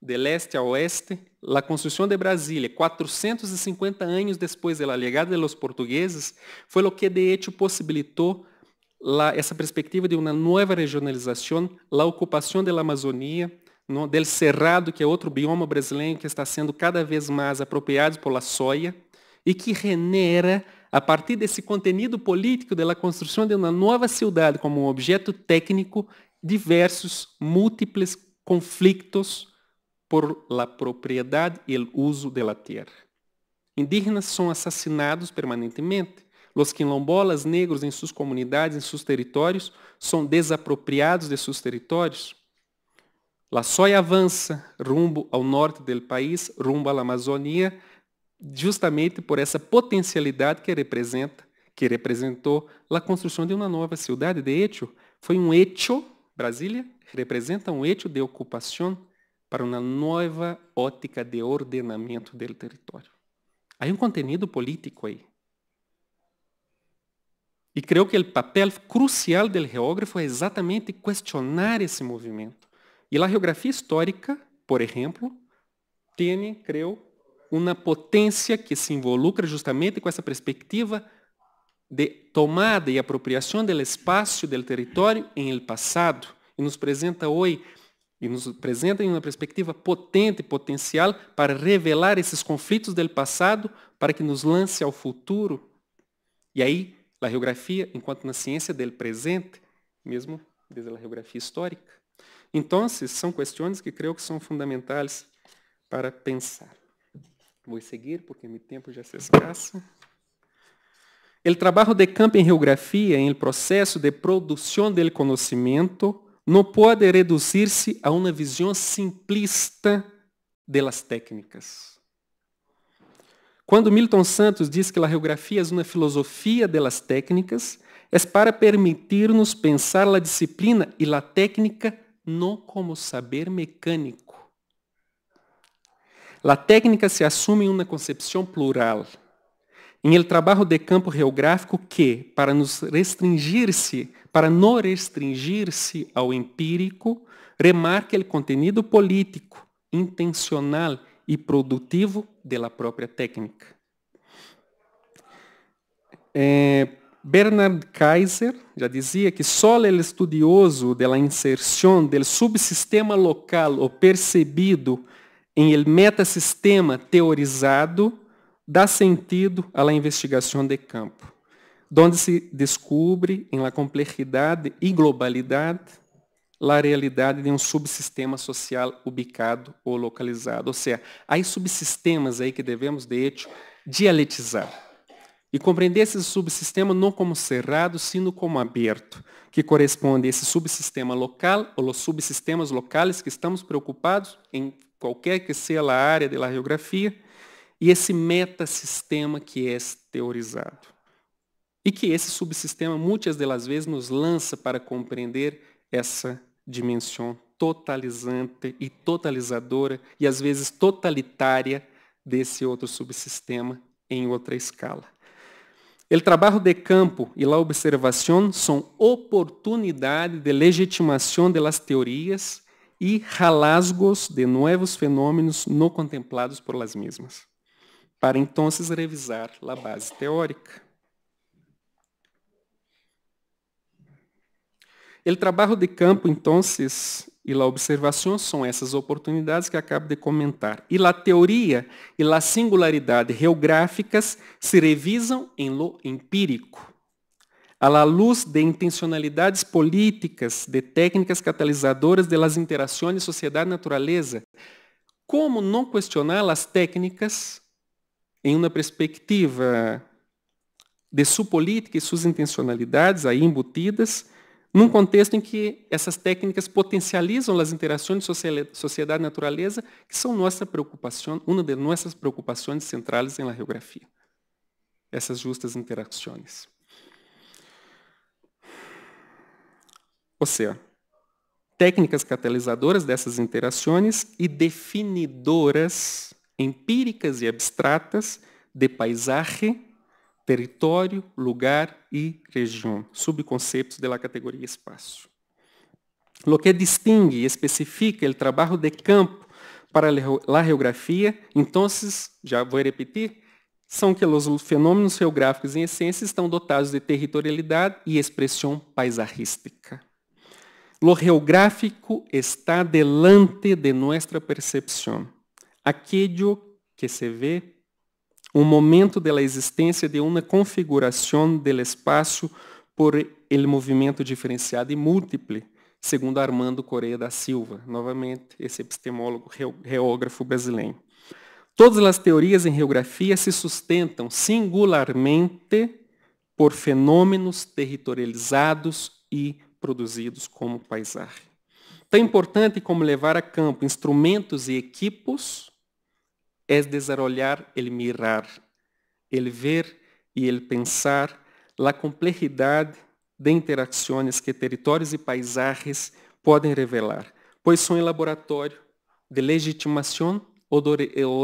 de leste a oeste, a construção de Brasília, 450 anos depois da chegada dos de los portugueses, foi o que de hecho possibilitou la, perspectiva de uma nova regionalização, a ocupação da Amazônia, do del cerrado, que é outro bioma brasileiro que está sendo cada vez mais apropriado pela soja e que genera a partir desse contenido político da construção de uma nova cidade como um objeto técnico, diversos, múltiplos conflitos por la propriedade e o uso da terra. Indígenas são assassinados permanentemente. Os quilombolas negros em suas comunidades, em seus territórios, são desapropriados de seus territórios. La soja avança rumbo ao norte do país, rumbo à Amazônia, justamente por essa potencialidade que representa, que representou a construção de uma nova cidade de hecho, foi um hecho, Brasília representa um hecho de ocupação para uma nova ótica de ordenamento do território. Há um contenido político aí. E creio que o papel crucial do geógrafo é exatamente questionar esse movimento. E a geografia histórica, por exemplo, tem, creio, uma potência que se involucra justamente com essa perspectiva de tomada e apropriação do espaço, do território em el passado e nos apresenta hoje e nos apresenta em uma perspectiva potente, potencial para revelar esses conflitos do passado para que nos lance ao futuro. E aí, a geografia, enquanto na ciência do presente, mesmo desde a geografia histórica. Então, são questões que creio que são fundamentais para pensar. Vou seguir porque meu tempo já se escasso. O trabalho de campo em geografia, em processo de produção do conhecimento, não pode reduzir-se a uma visão simplista das técnicas. Quando Milton Santos diz que a geografia é uma filosofia das técnicas, é para permitir-nos pensar a disciplina e a técnica não como saber mecânico, La técnica se assume em uma concepção plural, em el trabalho de campo geográfico que, para nos restringir-se, para não restringir-se ao empírico, remarca o contenido político, intencional e produtivo da própria técnica. Eh, Bernard Kaiser já dizia que só o estudioso da inserção do subsistema local ou percebido em el metasistema teorizado dá sentido à investigação de campo, onde se descobre em la complexidade e globalidade a realidade de um subsistema social ubicado ou localizado. Ou seja, há subsistemas aí que devemos, de hecho, dialetizar. E compreender esse subsistema não como cerrado, sino como aberto, que corresponde a esse subsistema local ou os subsistemas locais que estamos preocupados em qualquer que seja a área da geografia, e esse metasistema que é teorizado. E que esse subsistema, muitas das vezes, nos lança para compreender essa dimensão totalizante e totalizadora, e às vezes totalitária, desse outro subsistema em outra escala. O trabalho de campo e a observação são oportunidade de legitimação das teorias e ralasgos de novos fenômenos no contemplados por las mesmas, para então revisar la base teórica. El trabalho de campo, entonces, e a observação são essas oportunidades que acabo de comentar. E a teoria e a singularidade geográficas se revisam em lo empírico à luz de intencionalidades políticas, de técnicas catalisadoras delas interações sociedade-natureza, como não questionar as técnicas em uma perspectiva de sua política e suas intencionalidades aí embutidas, num contexto em que essas técnicas potencializam as interações sociedade-natureza, que são nossa preocupação, uma de nossas preocupações centrais na geografia. Essas justas interações. Ou seja, técnicas catalisadoras dessas interações e definidoras empíricas e abstratas de paisagem, território, lugar e região, subconceitos da categoria espaço. Lo que distingue e especifica o trabalho de campo para a geografia, então, já vou repetir, são que os fenômenos geográficos, em essência, estão dotados de territorialidade e expressão paisagística. Lo geográfico está delante de nuestra percepción. Aquello que se ve, un momento de la existencia de una configuración del espacio por el movimento diferenciado y múltiple, segundo Armando Correia da Silva, novamente esse epistemólogo geógrafo brasileiro. Todas as teorias em geografia se sustentam singularmente por fenômenos territorializados e produzidos como paisagem. Tão importante como levar a campo instrumentos e equipos é desarrollar, ele mirar, ele ver e ele pensar a complejidade de interações que territórios e paisagens podem revelar, pois são um laboratório de legitimação ou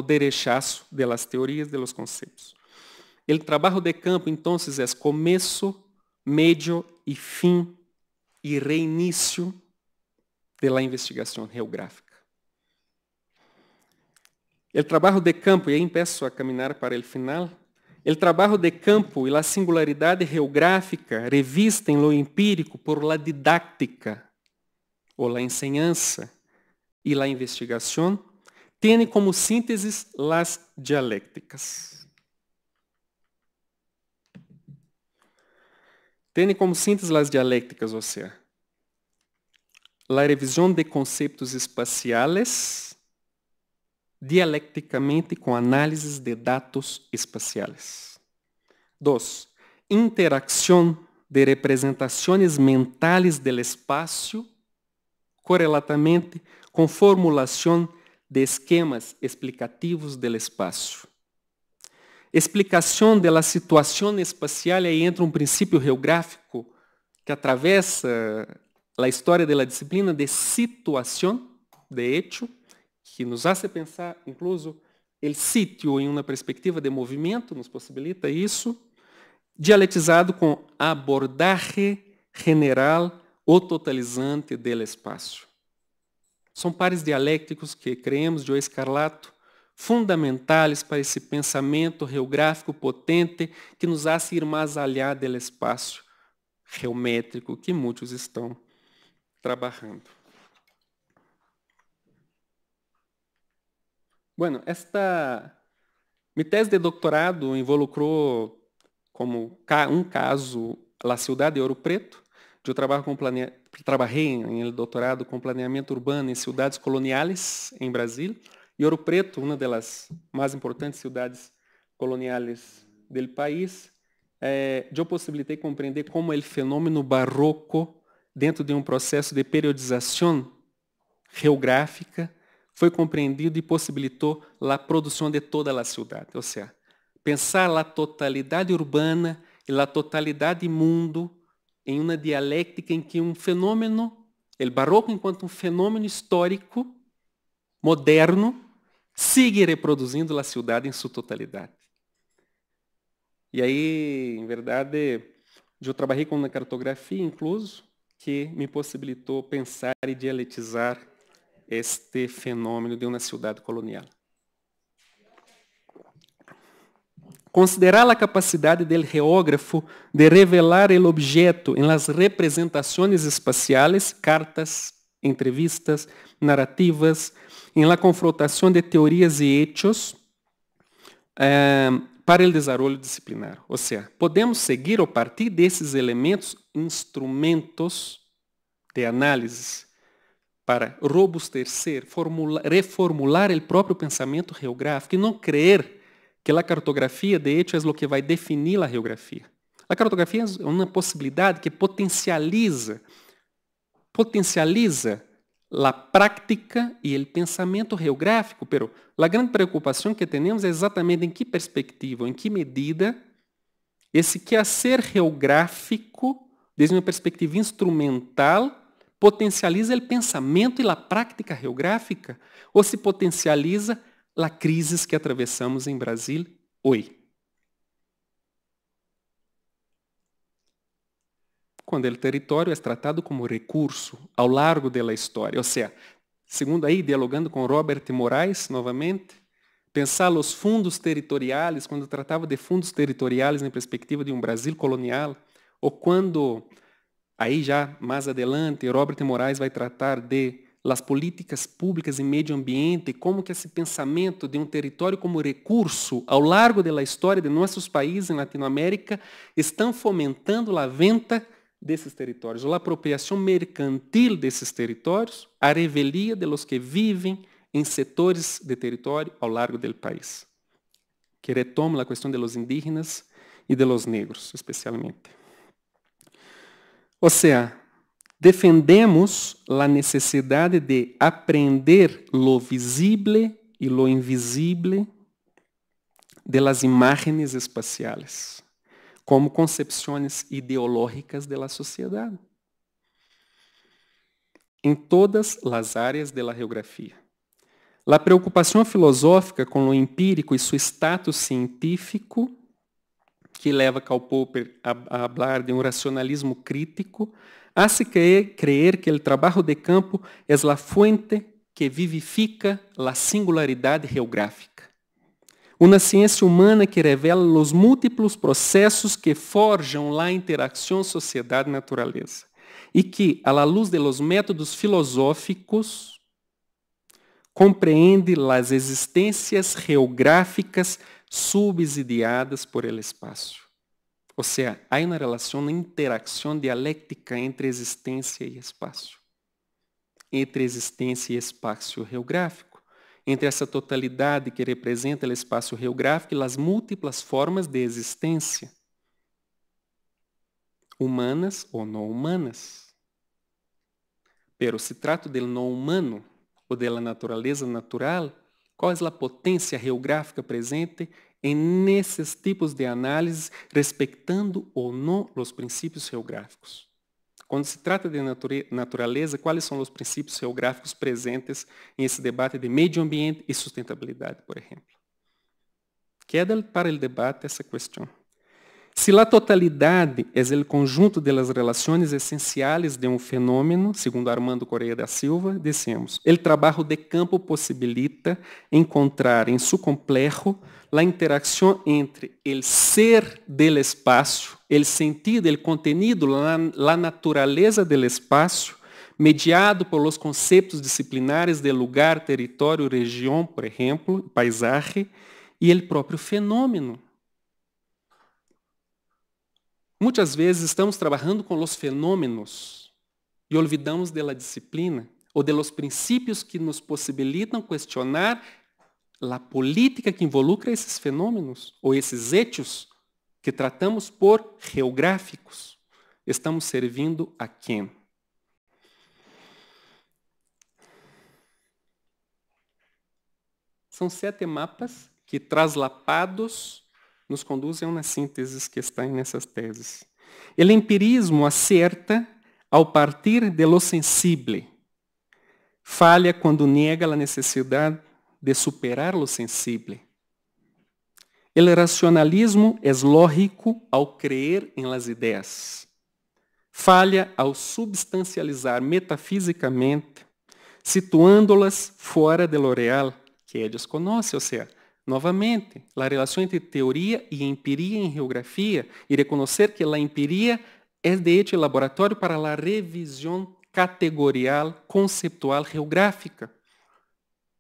de rechaço das teorias e dos conceitos. O trabalho de campo, então, é começo, meio e fim e reinício de la investigación geográfica. El trabajo de campo, e aí empiezo a caminar para el final, el trabajo de campo e la singularidad geográfica revista em lo empírico por la didáctica ou la enseñanza e la investigación, tiene como síntesis las dialécticas. Tiene como síntese las dialécticas, o sea, la revisión de conceptos espaciales dialécticamente con análisis de datos espaciales. Dos, interacción de representaciones mentales del espacio correlatamente con formulación de esquemas explicativos del espacio explicação da situação espacial e entra um princípio geográfico que atravessa eh, a história da disciplina de situação, de hecho, que nos hace pensar, incluso, o sítio em uma perspectiva de movimento, nos possibilita isso, dialetizado com abordagem general ou totalizante del espaço. São pares dialécticos que creemos de O Escarlato fundamentais para esse pensamento geográfico potente que nos hace ir mais allá do espaço geométrico que muitos estão trabalhando. Bueno, esta minha tese de doutorado involucrou como um caso a cidade de Ouro Preto. Eu trabalho com plane... trabalhei em doutorado com planeamento urbano em cidades coloniais em Brasil. E Ouro Preto, uma das mais importantes cidades coloniais do país, eh, eu possibilitei compreender como o fenômeno barroco, dentro de um processo de periodização geográfica, foi compreendido e possibilitou a produção de toda a cidade. Ou seja, pensar a totalidade urbana e a totalidade mundo em uma dialética em que um fenômeno, o barroco enquanto um fenômeno histórico, moderno, sigue reproduzindo a cidade em sua totalidade. E aí, em verdade, eu trabalhei com uma cartografia, incluso, que me possibilitou pensar e dialetizar este fenômeno de uma cidade colonial. Considerar a capacidade do geógrafo de revelar o objeto em las representações espaciais, cartas, entrevistas, narrativas, em la confrontação de teorias e hechos eh, para el desarrollo disciplinar. ou seja, podemos seguir ou partir desses elementos instrumentos de análise para robustecer, reformular o próprio pensamento geográfico e não crer que a cartografia, de hecho, é o que vai definir a geografia. A cartografia é uma possibilidade que potencializa, potencializa la práctica e el pensamento geográfico, pero la grande preocupação que temos é exatamente em que perspectiva, em que medida esse quehacer geográfico, desde uma perspectiva instrumental, potencializa o pensamento e a prática geográfica, ou se potencializa a crise que atravessamos em Brasil hoje. quando o território é tratado como recurso ao largo da história. Ou seja, segundo aí, dialogando com Robert Moraes novamente, pensar os fundos territoriais, quando tratava de fundos territoriais na perspectiva de um Brasil colonial, ou quando, aí já mais adelante, Robert Moraes vai tratar de las políticas públicas e meio ambiente, como que esse pensamento de um território como recurso ao largo da história de nossos países em Latinoamérica estão fomentando a venda desses territórios, a apropriação mercantil desses territórios, a revelia de los que vivem em setores de território ao largo do país. Que retoma a questão de los indígenas e de los negros, especialmente. Ou seja, defendemos a necessidade de aprender lo visible e lo invisível de las imagens espaciais como concepções ideológicas da sociedade. Em todas as áreas da geografia. A preocupação filosófica com o empírico e seu status científico, que leva Karl Popper a, a falar de um racionalismo crítico, hace creer, creer que o trabalho de campo é a fuente que vivifica a singularidade geográfica uma ciência humana que revela os múltiplos processos que forjam a interação sociedade natureza e que, à luz de los métodos filosóficos, compreende as existências geográficas subsidiadas por el espaço. Ou seja, há uma relação, uma interação dialética entre existência e espaço, entre existência e espaço geográfico entre essa totalidade que representa o espaço geográfico e as múltiplas formas de existência, humanas ou não humanas. Pero se trata do não humano ou da natureza natural, qual é a potência geográfica presente em esses tipos de análise, respeitando ou não os princípios geográficos? Quando se trata de natureza, quais são os princípios geográficos presentes em esse debate de meio ambiente e sustentabilidade, por exemplo? Queda é para o debate essa questão. Se a totalidade é o conjunto das relações essenciais de um fenômeno, segundo Armando Correia da Silva, dissemos, o trabalho de campo possibilita encontrar em seu complexo a interação entre o ser del espaço el sentido, el contenido, la, la naturaleza del espacio, mediado por los conceptos disciplinares de lugar, território, região, por exemplo, paisaje, e el próprio fenômeno. Muitas vezes estamos trabalhando com os fenômenos e olvidamos da disciplina ou de los princípios que nos possibilitam questionar a política que involucra esses fenômenos ou esses hechos que tratamos por geográficos. Estamos servindo a quem? São sete mapas que, traslapados, nos conduzem a uma síntese que está nessas teses. O empirismo acerta ao partir de lo sensible. Falha quando nega a necessidade de superar lo sensible. El racionalismo é lógico ao crer em las ideias. Falha ao substancializar metafisicamente, situando-las fora de L'Oréal, que é desconoce, ou seja, novamente, a relação entre teoria e empiria em geografia e reconhecer que a empiria é de hecho laboratório para a revisão categorial, conceptual, geográfica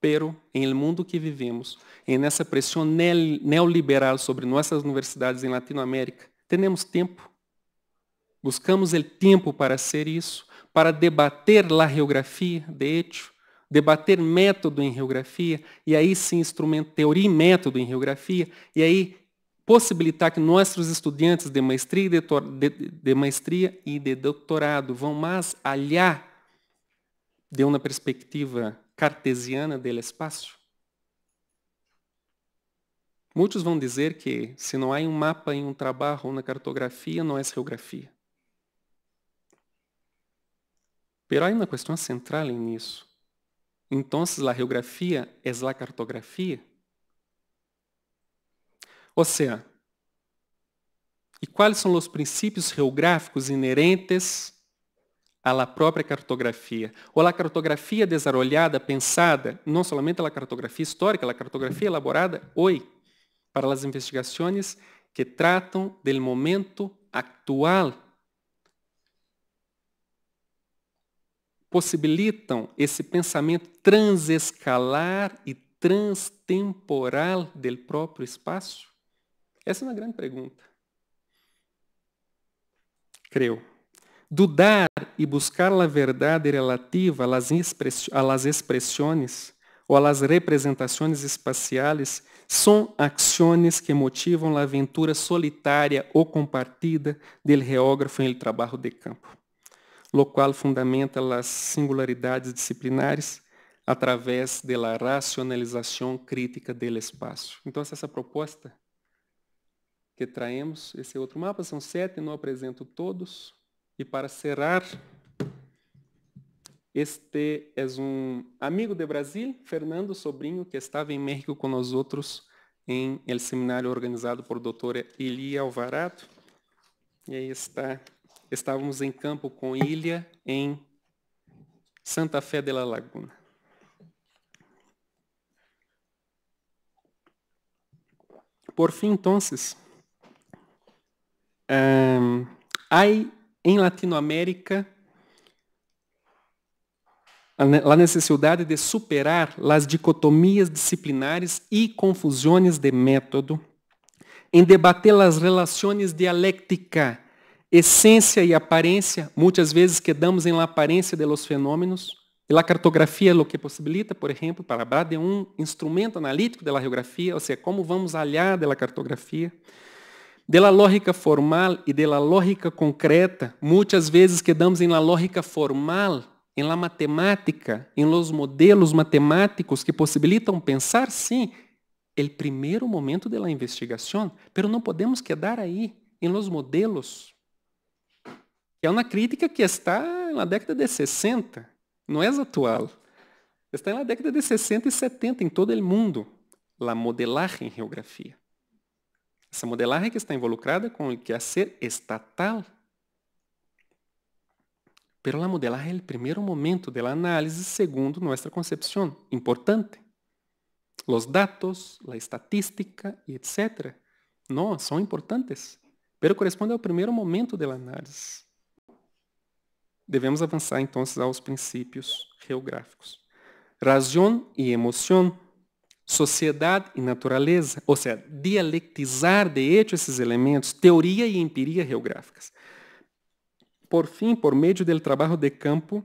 pero en el mundo que vivemos, em nessa pressão neoliberal sobre nossas universidades em Latinoamérica, temos tempo. Buscamos o tempo para ser isso, para debater la geografia, de hecho, debater método em geografia, e aí sim instrumento, teoria e método em geografia, e aí possibilitar que nossos estudantes de maestria e de, de, de, maestria e de doutorado vão mais allá de uma perspectiva cartesiana del espaço? Muitos vão dizer que se não há um mapa em um trabalho ou na cartografia, não é geografia. Pero há uma questão central nisso. En então, a geografia é a cartografia. Ou seja, e quais são os princípios geográficos inerentes à própria cartografia, ou à cartografia desarrollada, pensada, não somente à cartografia histórica, à cartografia elaborada hoje, para as investigações que tratam do momento atual, Possibilitam esse pensamento transescalar e transtemporal do próprio espaço? Essa é uma grande pergunta. Creio. Dudar e buscar a verdade relativa às expressões ou às representações espaciais são ações que motivam a aventura solitária ou compartida do geógrafo em trabalho de campo, lo qual fundamenta as singularidades disciplinares através da racionalização crítica do espaço. Então, essa proposta que traemos, esse outro mapa, são sete, não apresento todos, e para cerrar, este é um amigo de Brasil, Fernando Sobrinho, que estava em México com nós outros em el seminário organizado por doutora Ilia Alvarado. E aí está, estávamos em campo com Ilia em Santa Fé de la Laguna. Por fim, então, um, ehm, há em Latinoamérica a necessidade de superar as dicotomias disciplinares e confusões de método, em debater as relações dialéctica, essência e aparência, muitas vezes quedamos em la aparência de los fenômenos, e a cartografia é o que possibilita, por exemplo, para hablar de um instrumento analítico da geografia, ou seja, como vamos aliar da cartografia, de la lógica formal e de la lógica concreta, muitas vezes quedamos em la lógica formal, em la matemática, em los modelos matemáticos que possibilitam pensar, sim, el primeiro momento de la investigação, pero não podemos quedar aí, em los modelos. Que é uma crítica que está na década de 60, não é atual. Está na década de 60 e 70 em todo o mundo, la modelagem em geografia. Essa modelagem que está involucrada o que é ser estatal. Pero la modelaje é o primeiro momento de análise, segundo nossa concepção Importante. Los datos, la estadística etc. não são importantes. Pero corresponde ao primeiro momento del análise. Devemos avançar então, aos princípios geográficos. Razón y emoción sociedade e natureza, ou seja, dialectizar de hecho esses elementos, teoria e empiria geográficas. Por fim, por meio do trabalho de campo,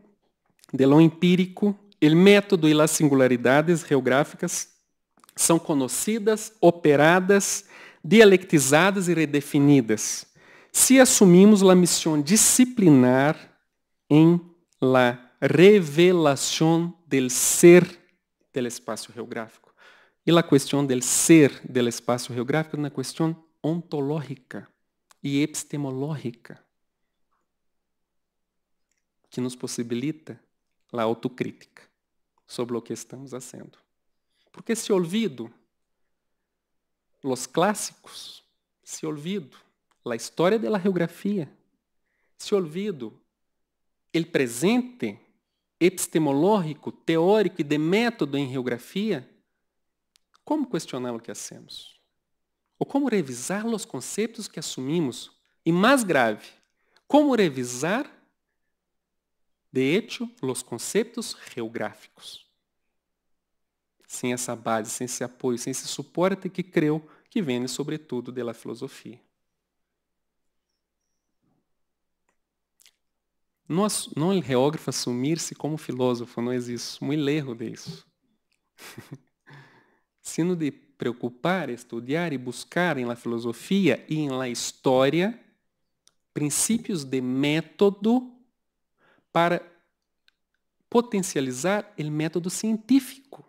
de lo empírico, o método e as singularidades geográficas são conhecidas, operadas, dialectizadas e redefinidas, se assumimos a missão disciplinar em la revelação del ser del espaço geográfico. Y la questão do ser do espaço geográfico es questão ontológica e epistemológica que nos possibilita a autocrítica sobre o que estamos fazendo. Porque se olvido os clássicos, se olvido a história da geografia, se olvido o presente epistemológico, teórico e de método em geografia, como questionar o que hacemos? Ou como revisar os conceitos que assumimos? E mais grave, como revisar, de hecho, os conceitos geográficos? Sem essa base, sem esse apoio, sem esse suporte que creu que vem, sobretudo, da filosofia. Não, é geógrafo assumir-se como filósofo, não existe. Muito erro disso. sino de preocupar, estudar e buscar em la filosofia e em la história princípios de método para potencializar o método científico.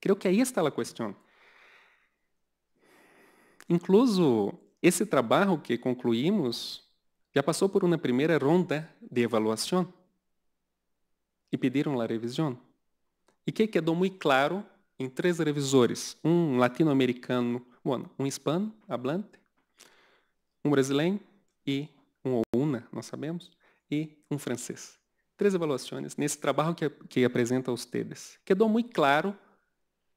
Creio que aí está a questão. Incluso esse trabalho que concluímos já passou por uma primeira ronda de avaliação e pediram a revisão. E que quedou muito claro em três revisores, um latino-americano, bueno, um hispano, hablante, um brasileiro e um ou uma, nós sabemos, e um francês. Três avaliações nesse trabalho que, que apresento a vocês. Quedou muito claro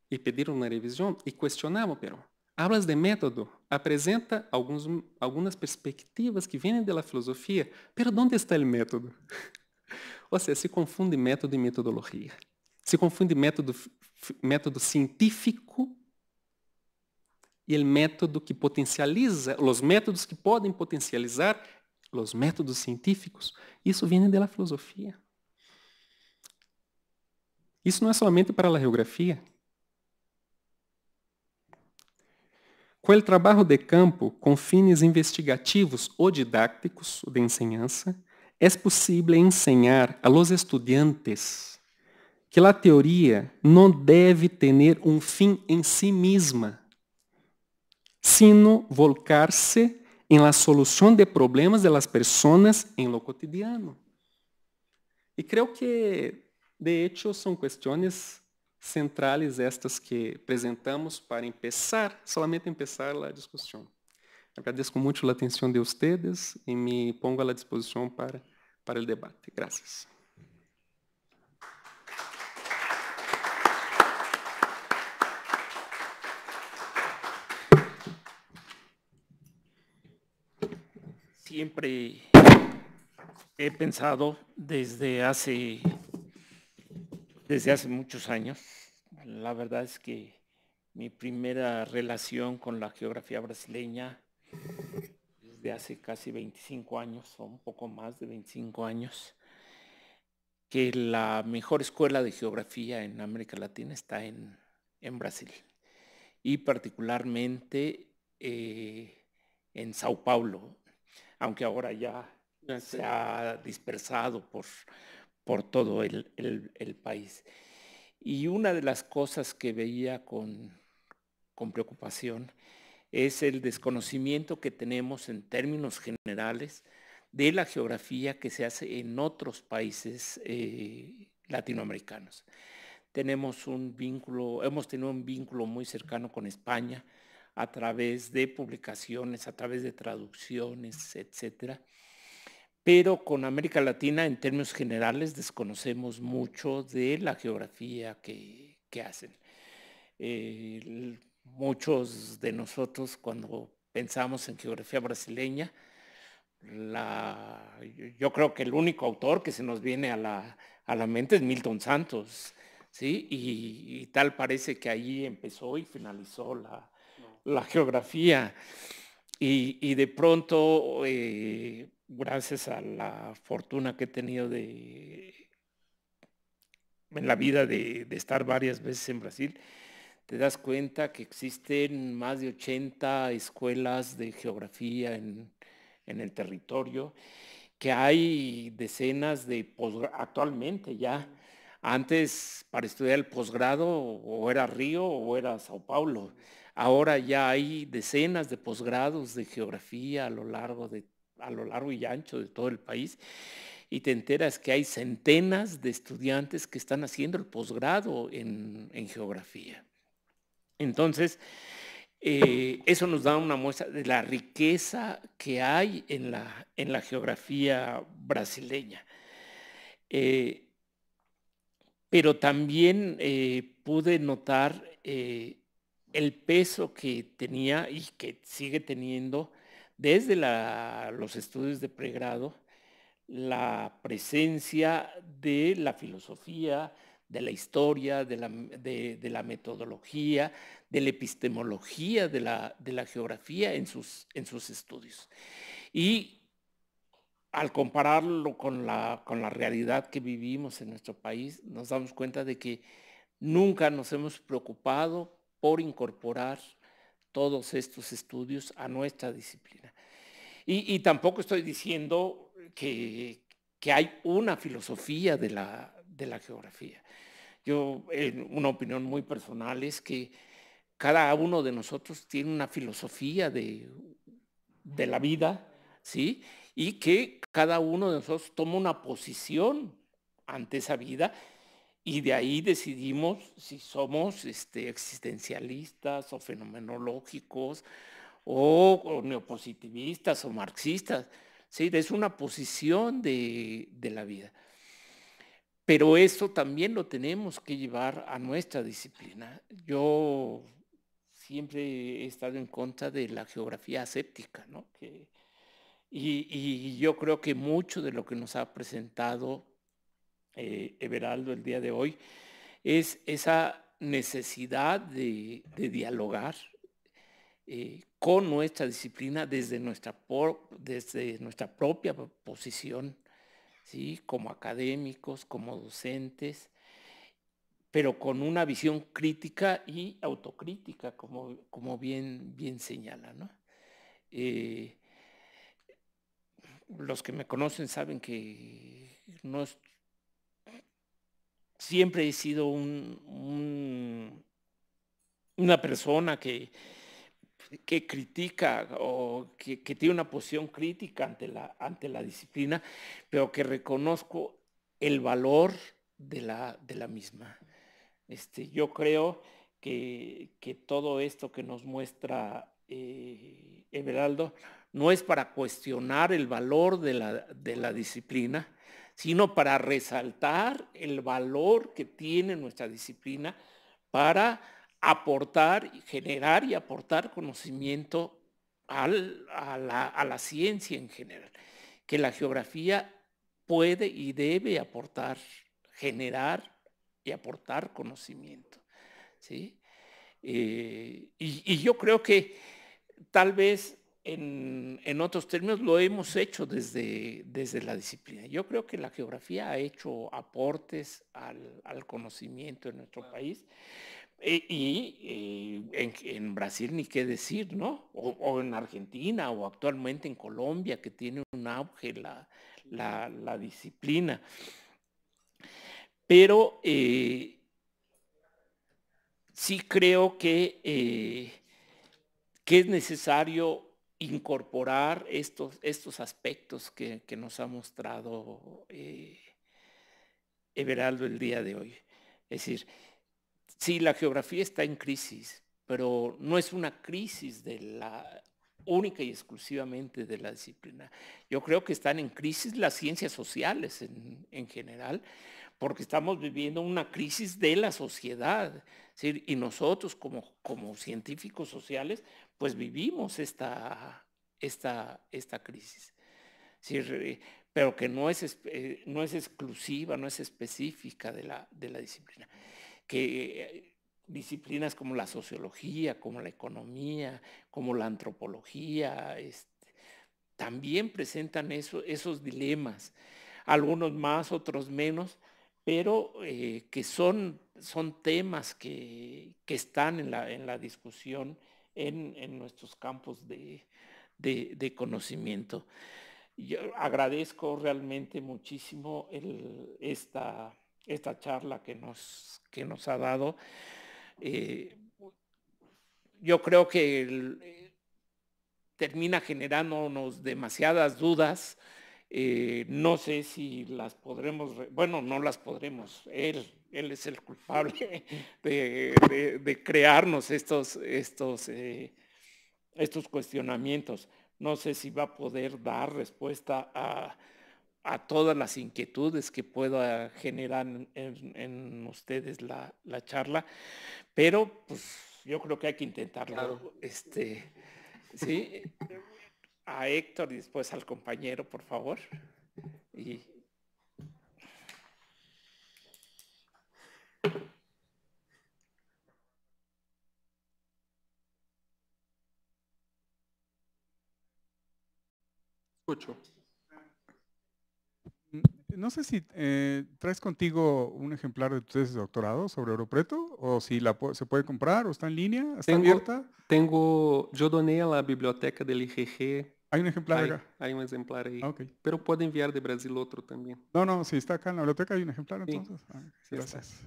e pediram uma revisão e questionamos, pero Hablas de método apresenta alguns, algumas perspectivas que vêm da filosofia, pero onde está o método? Ou seja, se confunde método e metodologia. Se confunde método método científico e o método que potencializa, os métodos que podem potencializar os métodos científicos. Isso vem da filosofia. Isso não é somente para a geografia. Com o trabalho de campo, com fins investigativos ou didácticos de enseñança, é possível ensinar a los estudantes que a teoria não deve ter um fim em si mesma, sino volcar-se em la solução de problemas de las personas em lo cotidiano. E creio que, de hecho, são questões centrales estas que apresentamos para começar, solamente começar a discussão. Agradeço muito a atenção de vocês e me pongo à disposição para, para o debate. Graças. siempre he pensado desde hace, desde hace muchos años. La verdad es que mi primera relación con la geografía brasileña desde hace casi 25 años, o un poco más de 25 años, que la mejor escuela de geografía en América Latina está en, Brasil y particularmente eh, en Sao Paulo, aunque ahora ya se ha dispersado por, todo el, país. Y una de las cosas que veía con, preocupación es el desconocimiento que tenemos en términos generales de la geografía que se hace en otros países eh, latinoamericanos. Tenemos un vínculo, hemos tenido un vínculo muy cercano con España, a través de publicaciones, a través de traducciones, etcétera. Pero con América Latina, en términos generales, desconocemos mucho de la geografía que, hacen. Eh, muchos de nosotros, cuando pensamos en geografía brasileña, yo creo que el único autor que se nos viene a la, mente es Milton Santos, ¿sí? Y, y, tal parece que ahí empezó y finalizó la, la geografía. Y, de pronto, eh, gracias a la fortuna que he tenido de, en la vida de, estar varias veces en Brasil, te das cuenta que existen más de 80 escuelas de geografía en, en el territorio, que hay decenas de posgrado actualmente ya, antes para estudiar el posgrado o era Río o era Sao Paulo, Ahora ya hay decenas de posgrados de geografía a lo largo de a lo largo y ancho de todo el país y te enteras que hay centenas de estudiantes que están haciendo el posgrado en, geografía. Entonces, eh, eso nos da una muestra de la riqueza que hay en la, en la geografía brasileña. Eh, pero también eh, pude notar el peso que tenía y que sigue teniendo desde los estudios de pregrado, la presencia de la filosofía, de la historia, de la, metodología, de la epistemología, de la, de la geografía en sus, en sus, estudios. Y al compararlo con la, con la realidad que vivimos en nuestro país, nos damos cuenta de que nunca nos hemos preocupado por incorporar todos estos estudios a nuestra disciplina. Y, tampoco estoy diciendo que, hay una filosofía de la, geografía. Yo, en una opinión muy personal es que cada uno de nosotros tiene una filosofía de, de la vida, ¿sí? Y que cada uno de nosotros toma una posición ante esa vida y de ahí decidimos si somos este, existencialistas o fenomenológicos o, neopositivistas o marxistas. ¿sí? Es una posición de, la vida. Pero eso también lo tenemos que llevar a nuestra disciplina. Yo siempre he estado en contra de la geografía aséptica, ¿no? Que, y yo creo que mucho de lo que nos ha presentado eh, Everaldo el día de hoy, es esa necesidad de, dialogar eh, con nuestra disciplina desde nuestra, desde nuestra propia posición, ¿sí? como académicos, como docentes, pero con una visión crítica y autocrítica, como, como bien, bien señala. Eh, los que me conocen saben que no, siempre he sido una persona que, que critica o que, tiene una posición crítica ante la, ante la disciplina, pero que reconozco el valor de la, de la misma. Este, yo creo que, todo esto que nos muestra eh, Everaldo no es para cuestionar el valor de la disciplina, sino para resaltar el valor que tiene nuestra disciplina para aportar, generar y aportar conocimiento a, la, ciencia en general, que la geografía puede y debe aportar, generar y aportar conocimiento. ¿sí? Eh, y, yo creo que tal vez en, otros términos, lo hemos hecho desde, desde la disciplina. Yo creo que la geografía ha hecho aportes al, conocimiento en nuestro país. Eh, y eh, en, Brasil ni qué decir, ¿no? O, en Argentina o actualmente en Colombia, que tiene un auge la, disciplina. Pero eh, sí creo que, que es necesario incorporar estos, estos aspectos que, nos ha mostrado eh, Everaldo el día de hoy. Es decir, sí, la geografía está en crisis, pero no es una crisis de la única y exclusivamente de la disciplina. Yo creo que están en crisis las ciencias sociales en, general, porque estamos viviendo una crisis de la sociedad. Y nosotros como, como científicos sociales, pues vivimos esta, crisis. pero que no es, eh, no es exclusiva, no es específica de la, disciplina. Que eh, disciplinas como la sociología, como la economía, como la antropología, este, también presentan esos dilemas, algunos más, otros menos, pero eh, que son, son temas que, están en la, en la discusión en, nuestros campos de, conocimiento. Yo agradezco realmente muchísimo esta, esta charla que nos, que nos ha dado. Eh, yo creo que eh, termina generándonos demasiadas dudas. Eh, no sé si las podremos, bueno, no las podremos, él él es el culpable de, crearnos estos, estos, eh, estos cuestionamientos. No sé si va a poder dar respuesta a, todas las inquietudes que pueda generar en, ustedes la, charla, pero pues yo creo que hay que intentarlo. Este, sí, a Héctor y después al compañero, por favor. Y, No sé si eh, traes contigo un ejemplar de tu tesis de doctorado sobre Oro Preto o si la se puede comprar o está en línea, está abierta. Tengo, yo doné a la biblioteca del IGG hay un ejemplar acá. Hay un ejemplar ahí. Ah, Pero puede enviar de Brasil otro también. No, no, si está acá en la biblioteca hay un ejemplar entonces. Ah, gracias.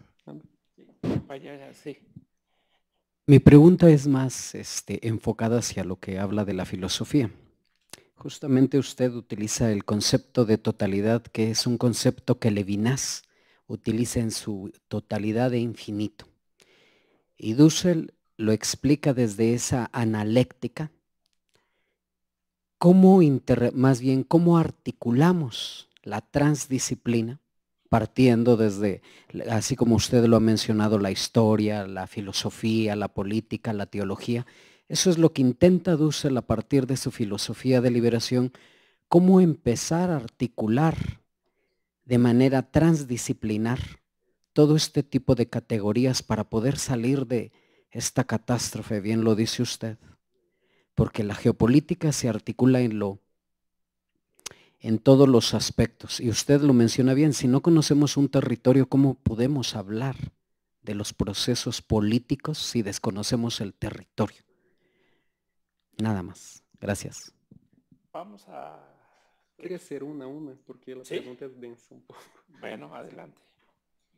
Mi pregunta es más este, enfocada hacia lo que habla de la filosofía. Justamente usted utiliza el concepto de totalidad, que es un concepto que Levinas utiliza en su totalidad e infinito. Y Dussel lo explica desde esa analéctica, cómo más bien cómo articulamos la transdisciplina partiendo desde, así como usted lo ha mencionado, la historia, la filosofía, la política, la teología. Eso es lo que intenta Dussel a partir de su filosofía de liberación, cómo empezar a articular de manera transdisciplinar todo este tipo de categorías para poder salir de esta catástrofe, bien lo dice usted porque la geopolítica se articula en lo en todos los aspectos. Y usted lo menciona bien, si no conocemos un territorio, ¿cómo podemos hablar de los procesos políticos si desconocemos el territorio? Nada más. Gracias. Vamos a... hacer una a una, porque la preguntas pregunta un poco. Bueno, adelante.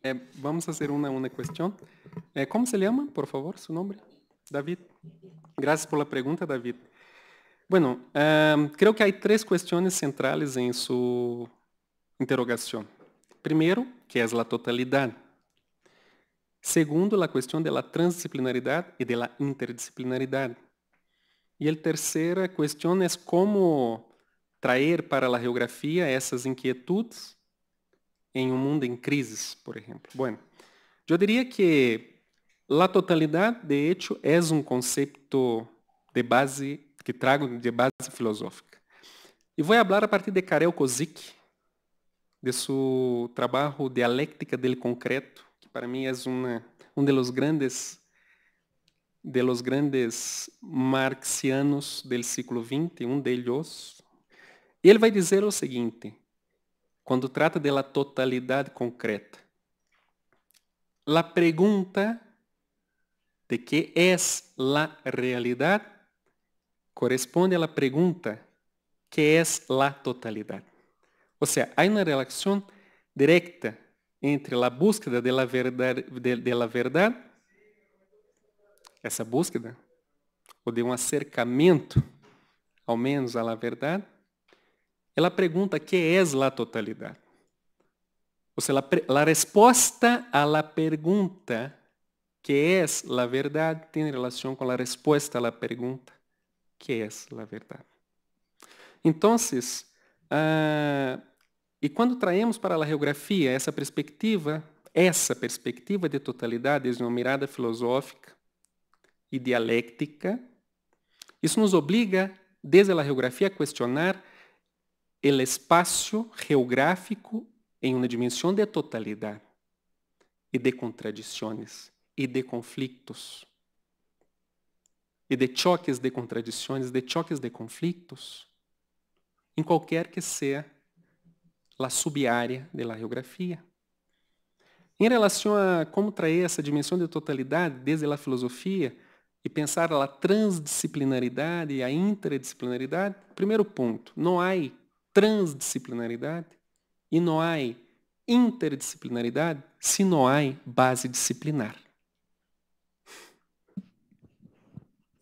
Eh, vamos a hacer una a una cuestión. Eh, ¿Cómo se le llama, por favor, su nombre? David. graças pela pergunta, David. Bueno, um, eh, creo que há três questões centrais em sua interrogação. Primeiro, que é a totalidade. Segundo, a questão da transdisciplinaridade e da interdisciplinaridade. E a terceira questão eh, é como trazer para a geografia essas inquietudes em um mundo em crises, por exemplo. Bueno, eu diria que La totalidade de hecho é um conceito de base que trago de base filosófica. E vou falar a partir de Karel Kozik, de seu trabalho Dialéctica del Concreto, que para mim é um dos grandes de los grandes marxianos del século XX, um deles. E ele vai dizer o seguinte, quando trata de la totalidade concreta. La pergunta de que é a realidade corresponde à pergunta que é a totalidade ou seja há uma relação direta entre a búsqueda de la verdade de, de essa búsqueda, ou de um acercamento, ao menos à verdade, ela pergunta que é a totalidade. Ou seja, a resposta à pergunta que es la verdad tiene relación con la respuesta a la pregunta, que es la verdad. Entonces, uh, ah, e quando traemos para a geografia essa perspectiva, essa perspectiva de totalidade desde uma mirada filosófica e dialéctica, isso nos obriga, desde a geografia, a questionar o espaço geográfico em uma dimensão de totalidade e de contradições e de conflitos. E de choques de contradições, de choques de conflitos, em qualquer que seja a subárea la geografia. Em relação a como trazer essa dimensão de totalidade desde a filosofia e pensar a transdisciplinaridade e a interdisciplinaridade, primeiro ponto, não há transdisciplinaridade e não há interdisciplinaridade se não há base disciplinar.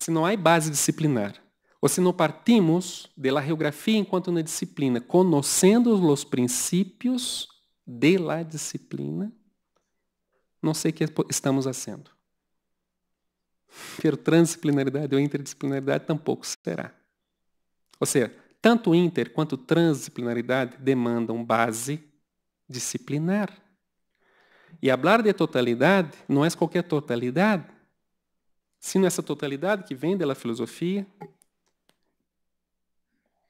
se não há base disciplinar, ou se não partimos da geografia enquanto na disciplina, conhecendo os princípios da disciplina, não sei o que estamos fazendo. Pero transdisciplinaridade ou interdisciplinaridade tampouco será. Ou seja, tanto inter quanto transdisciplinaridade demandam base disciplinar. E falar de totalidade não é qualquer totalidade se nessa totalidade que vem da filosofia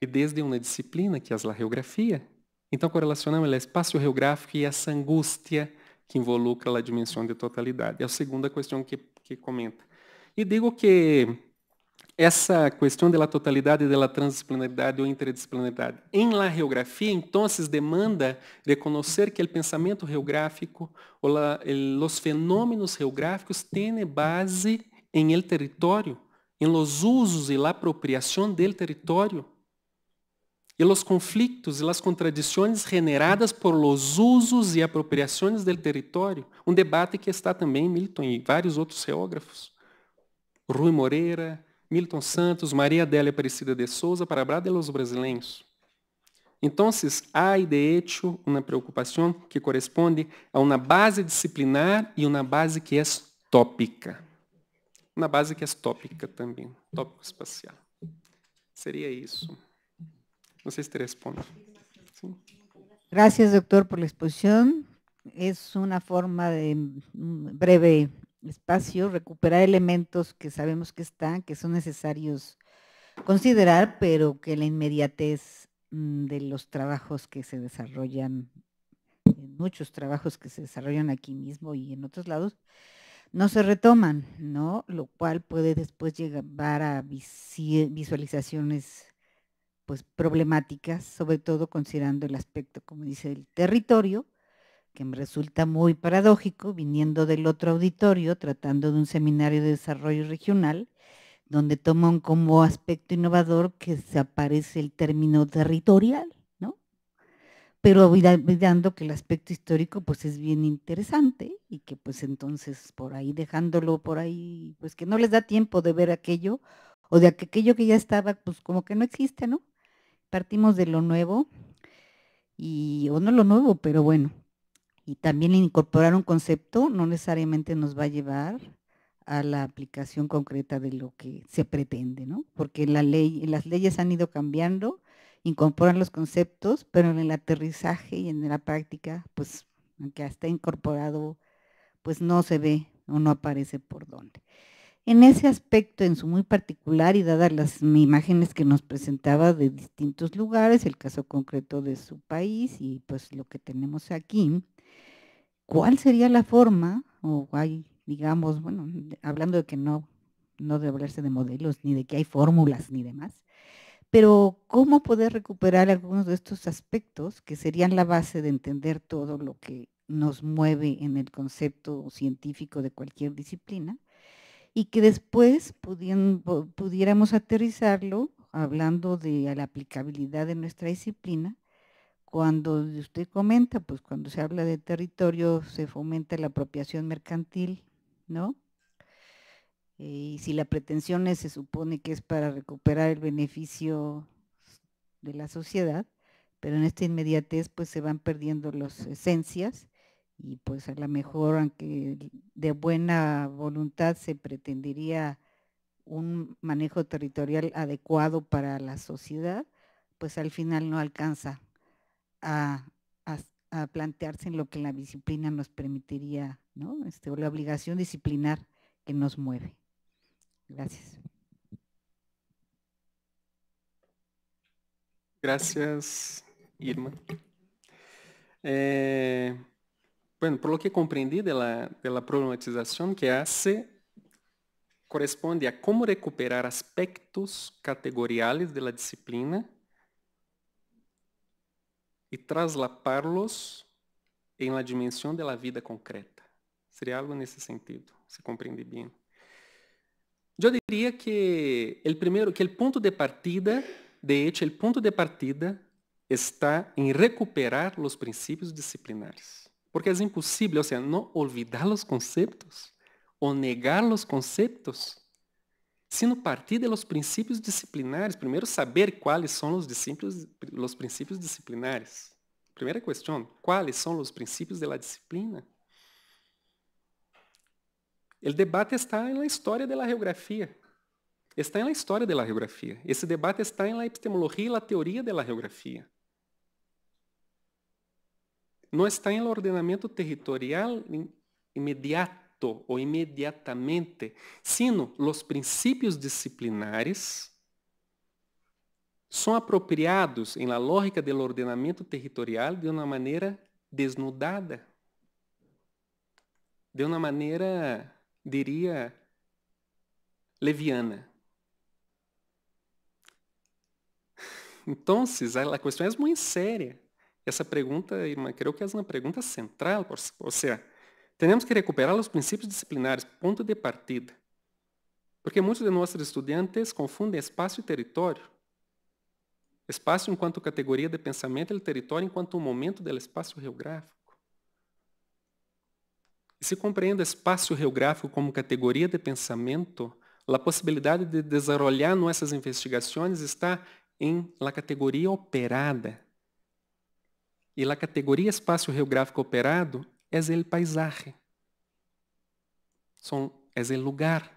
e desde uma disciplina que é a geografia. Então correlacionamos o é espaço geográfico e é essa angústia que involucra a dimensão de totalidade. É a segunda questão que, que comenta. E digo que essa questão da totalidade e da transdisciplinaridade ou interdisciplinaridade em la geografia, então, demanda reconhecer que o pensamento geográfico ou la, eh, os fenômenos geográficos têm base em el território, em los usos e la apropriação del território, e los conflitos e las contradições generadas por los usos e apropriações del território, Um debate que está também Milton e vários outros geógrafos. Rui Moreira, Milton Santos, Maria Adélia Aparecida de Souza, para hablar de los brasileiros. Então, há de hecho uma preocupação que corresponde a uma base disciplinar e uma base que é tópica. una base que es tópica también, tópico espacial. sería eso. No sé si te respondo. Gracias, doctor, por la exposición. Es una forma de mm, breve espacio recuperar elementos que sabemos que están, que son necesarios considerar, pero que la inmediatez mm, de los trabajos que se desarrollan, muchos trabajos que se desarrollan aquí mismo y en otros lados, no se retoman, ¿no? Lo cual puede después llevar a visualizaciones pues problemáticas, sobre todo considerando el aspecto, como dice, del territorio, que me resulta muy paradójico, viniendo del otro auditorio, tratando de un seminario de desarrollo regional, donde toman como aspecto innovador que se aparece el término territorial, pero olvidando que el aspecto histórico pues es bien interesante y que pues entonces por ahí dejándolo por ahí, pues que no les da tiempo de ver aquello o de aquello que ya estaba pues como que no existe, ¿no? Partimos de lo nuevo y, o no lo nuevo, pero bueno, y también incorporar un concepto no necesariamente nos va a llevar a la aplicación concreta de lo que se pretende, ¿no? Porque la ley, las leyes han ido cambiando, incorporan los conceptos, pero en el aterrizaje y en la práctica, pues aunque está incorporado, pues no se ve o no aparece por dónde. En ese aspecto, en su muy particular y dadas las imágenes que nos presentaba de distintos lugares, el caso concreto de su país y pues lo que tenemos aquí, ¿cuál sería la forma o hay, digamos, bueno, hablando de que no, no debe hablarse de modelos, ni de que hay fórmulas, ni demás, pero ¿cómo poder recuperar algunos de estos aspectos que serían la base de entender todo lo que nos mueve en el concepto científico de cualquier disciplina? Y que después pudiéramos aterrizarlo hablando de la aplicabilidad de nuestra disciplina cuando usted comenta, pues cuando se habla de territorio se fomenta la apropiación mercantil, ¿no? y si la pretensión es, se supone que es para recuperar el beneficio de la sociedad, pero en esta inmediatez pues se van perdiendo las esencias y pues a lo mejor aunque de buena voluntad se pretendería un manejo territorial adecuado para la sociedad, pues al final no alcanza a, plantearse en lo que la disciplina nos permitiría, ¿no? Este, o la obligación disciplinar que nos mueve. Gracias. Gracias, Irma. Eh, bueno, por lo que comprendí de la, de la problematización que hace, corresponde a cómo recuperar aspectos categoriales de la disciplina y traslaparlos en la dimensión de la vida concreta. Sería algo en ese sentido, si comprende bien. Eu diria que o primeiro, que o ponto de partida, de hecho, o ponto de partida está em recuperar os princípios disciplinares, porque é impossível, ou seja, não olvidar os conceitos ou negar os conceitos, sino partir de los princípios disciplinares. Primeiro, saber quais são os princípios, os princípios disciplinares. Primeira questão, quais são os princípios de la disciplina? O debate está na história da geografia. Está na história da geografia. Esse debate está na epistemologia e na teoria da geografia. Não está em ordenamento territorial imediato ou imediatamente, sino os princípios disciplinares são apropriados em la lógica do ordenamento territorial de uma maneira desnudada, de uma maneira diria, leviana. Então, a questão é muito séria. Essa pergunta, irmã, creio que é uma pergunta central, ou seja, temos que recuperar os princípios disciplinares, ponto de partida. Porque muitos de nossos estudantes confundem espaço e território. Espaço enquanto categoria de pensamento e território enquanto momento do espaço geográfico. Se compreenda espaço geográfico como categoria de pensamento, a possibilidade de desarrollar nossas investigações está em la categoria operada. E la categoria espaço geográfico operado é el paisaje. São é el lugar.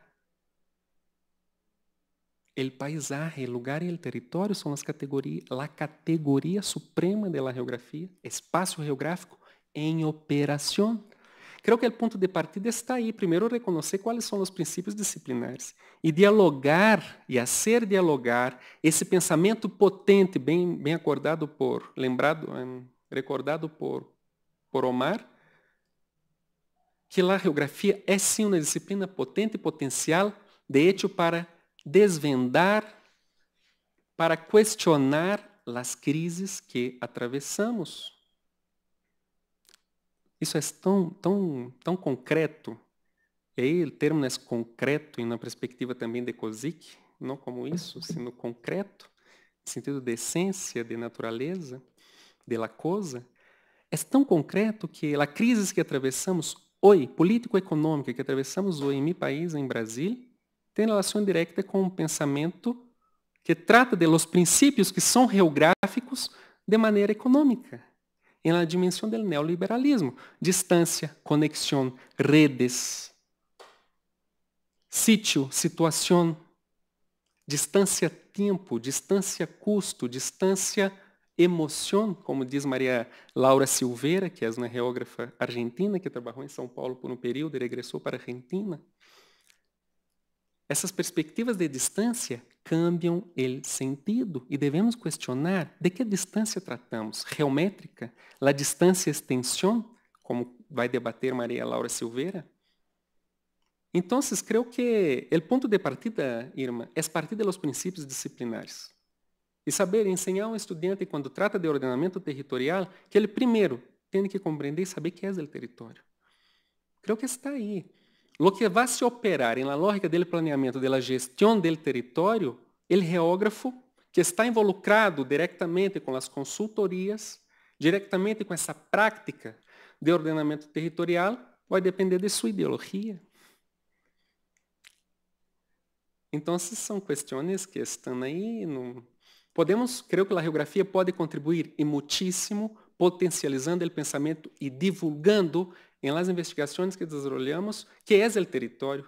El paisaje, el lugar e el território são as categorias, la categoria suprema de la geografia, espaço geográfico em operação. Creo que el punto de partida está ahí. Primero, reconocer cuáles son los principios disciplinares y dialogar y hacer dialogar ese pensamiento potente, bien, bien acordado por, lembrado, recordado por, por Omar, que la geografía es sí una disciplina potente y potencial, de hecho, para desvendar, para cuestionar las crises que atravesamos isso é tão, tão, tão concreto. E aí, o termo nesse é concreto, e na perspectiva também de Kozik, não como isso, sino concreto, no sentido de essência, de natureza, de la coisa, é tão concreto que a crise que atravessamos hoje, político-econômica que atravessamos hoje em meu país, em Brasil, tem relação direta com um pensamento que trata de los princípios que são geográficos de maneira econômica em la dimensão do neoliberalismo. Distância, conexão, redes. Sítio, situação. Distância, tempo. Distância, custo. Distância, emoção, como diz Maria Laura Silveira, que é uma geógrafa argentina que trabalhou em São Paulo por um período e regressou para a Argentina. Essas perspectivas de distância cambiam o sentido e devemos questionar de que distância tratamos, geométrica, la distância extensão, como vai debater Maria Laura Silveira? Então, creio que o ponto de partida, Irma, é partir dos princípios disciplinares. E saber ensinar um estudante, quando trata de ordenamento territorial, que ele primeiro tem que compreender e saber que é o território. Creio que está aí. Lo que vai se operar na lógica do planeamento da gestão do território, o reógrafo é que está involucrado diretamente com as consultorias, diretamente com essa prática de ordenamento territorial, vai depender de sua ideologia. Então, são questões que estão aí. No... Podemos, creio que a geografia pode contribuir e muitíssimo, potencializando o pensamento e divulgando em las investigaciones que desarrollamos que é el territorio,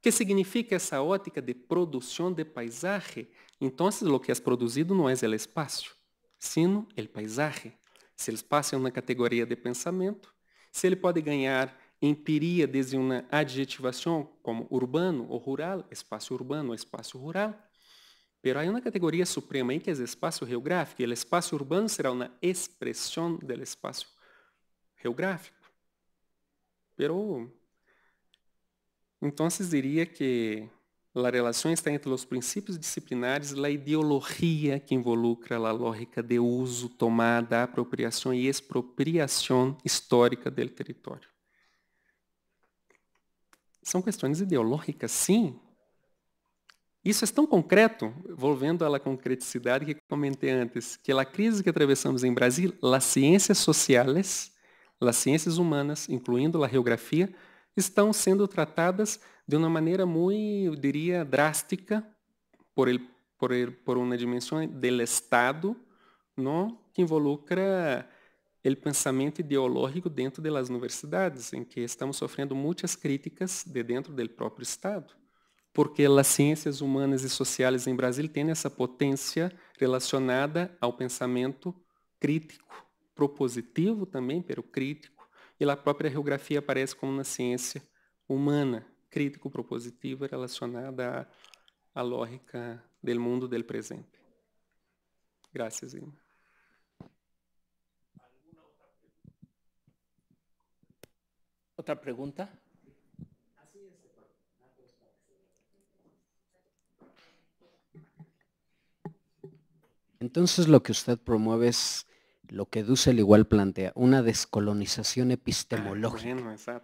qué significa esa ótica de producción de paisaje. Então, lo que es producido no es el espacio, sino el paisaje. Se el espacio es é una categoría de pensamiento, se ele pode ganhar empiria desde uma adjetivação como urbano ou rural, espaço urbano, espaço rural. Pero há uma categoria suprema aí que é o espaço geográfico, e o espaço urbano será uma expressão do espaço geográfico. Pero entonces diría que la relación está entre los principios disciplinares, la ideología que involucra la lógica de uso, tomada, apropiación y expropiación histórica del territorio. São questões ideológicas, sim. Isso é tão concreto, volvendo à concreticidade que comentei antes, que a crise que atravessamos em Brasil, as ciências sociais as ciências humanas, incluindo a geografia, estão sendo tratadas de uma maneira muito, eu diria, drástica por ele por, por uma dimensão do Estado, não que involucra o pensamento ideológico dentro das universidades, em que estamos sofrendo muitas críticas de dentro do próprio Estado, porque as ciências humanas e sociais em Brasil têm essa potência relacionada ao pensamento crítico, propositivo também pelo crítico, e a própria geografia aparece como uma ciência humana, crítico-propositiva relacionada à, à lógica do mundo do presente. Graças, Irma. Outra pergunta? Entonces lo que usted promueve es lo que Dussel igual plantea, una descolonización ah, epistemológica.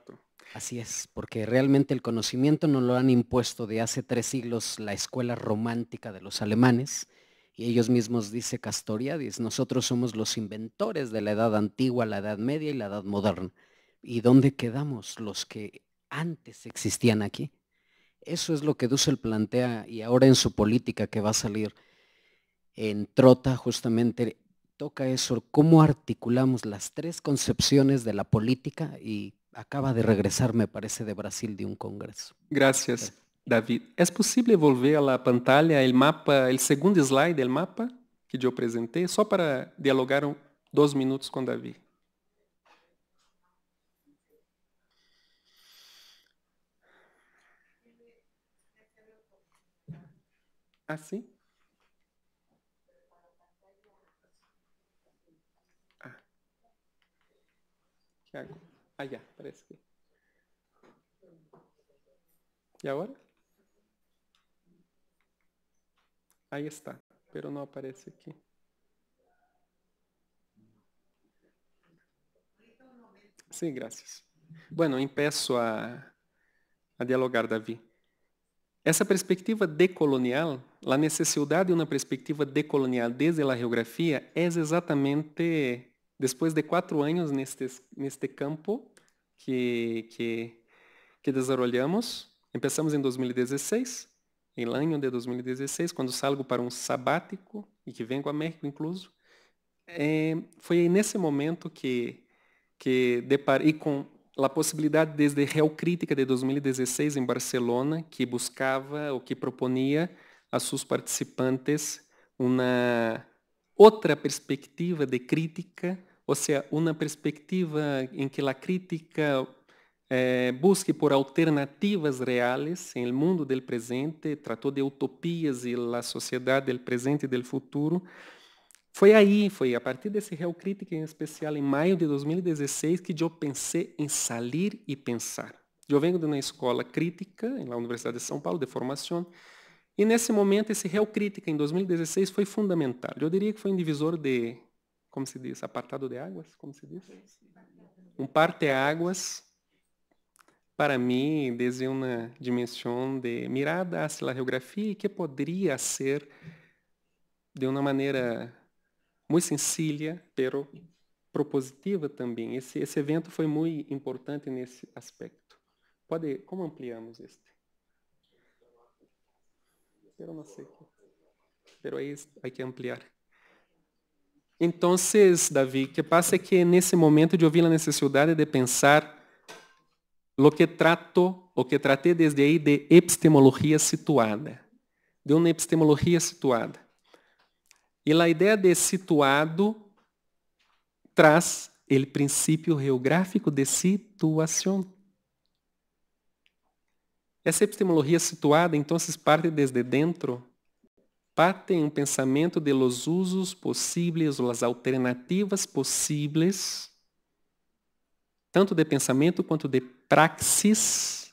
Así es, porque realmente el conocimiento nos lo han impuesto de hace tres siglos la escuela romántica de los alemanes, y ellos mismos dice Castoriadis, nosotros somos los inventores de la edad antigua, la edad media y la edad moderna. ¿Y dónde quedamos los que antes existían aquí? Eso es lo que Dussel plantea y ahora en su política que va a salir en Trota justamente toca eso, cómo articulamos las tres concepciones de la política y acaba de regresar, me parece, de Brasil de un congreso. Gracias, David. ¿Es posible volver a la pantalla el mapa, el segundo slide del mapa que yo presenté, solo para dialogar dos minutos con David? ¿Ah, Sí. hago? Allá, ah, parece que. E agora? Aí está, pero não aparece aqui. Sim, graças. Bueno, impeço a, a dialogar, Davi. Essa perspectiva decolonial, a necessidade de uma perspectiva decolonial desde a geografia é exatamente depois de quatro anos neste neste campo que, que, que desenvolvemos, começamos em 2016, em año de 2016, quando salgo para um sabático e que vengo a México incluso, é, foi nesse momento que, que deparei com a possibilidade desde Real Crítica de 2016 em Barcelona, que buscava ou que proponia a seus participantes uma outra perspectiva de crítica ou seja, uma perspectiva em que a crítica eh, busque por alternativas reales em el mundo del presente, tratou de utopias e la sociedade del presente e del futuro. Foi aí, foi a partir desse Real Crítica, em especial em maio de 2016, que eu pensei em sair e pensar. Eu venho de uma escola crítica, na Universidade de São Paulo, de formação, e nesse momento, esse Real Crítica, em 2016, foi fundamental. Eu diria que foi um divisor de como se diz, apartado de águas, como se diz? Um parte-águas para mim desde uma dimensão de mirada à la e que poderia ser de uma maneira muito sencilla, pero propositiva também. Esse, esse evento foi muito importante nesse aspecto. Pode, como ampliamos este? Pero não sei. Pero aí, é aí que ampliar o então, que ¿qué é que nesse momento de ouvir a necessidade de pensar o que trato, o que tratei, desde aí de epistemologia situada, de uma epistemologia situada. E a ideia de situado traz o princípio geográfico de situação. Essa epistemologia situada, então, se parte desde dentro partem um pensamento de los usos possíveis, las alternativas possíveis, tanto de pensamento quanto de praxis,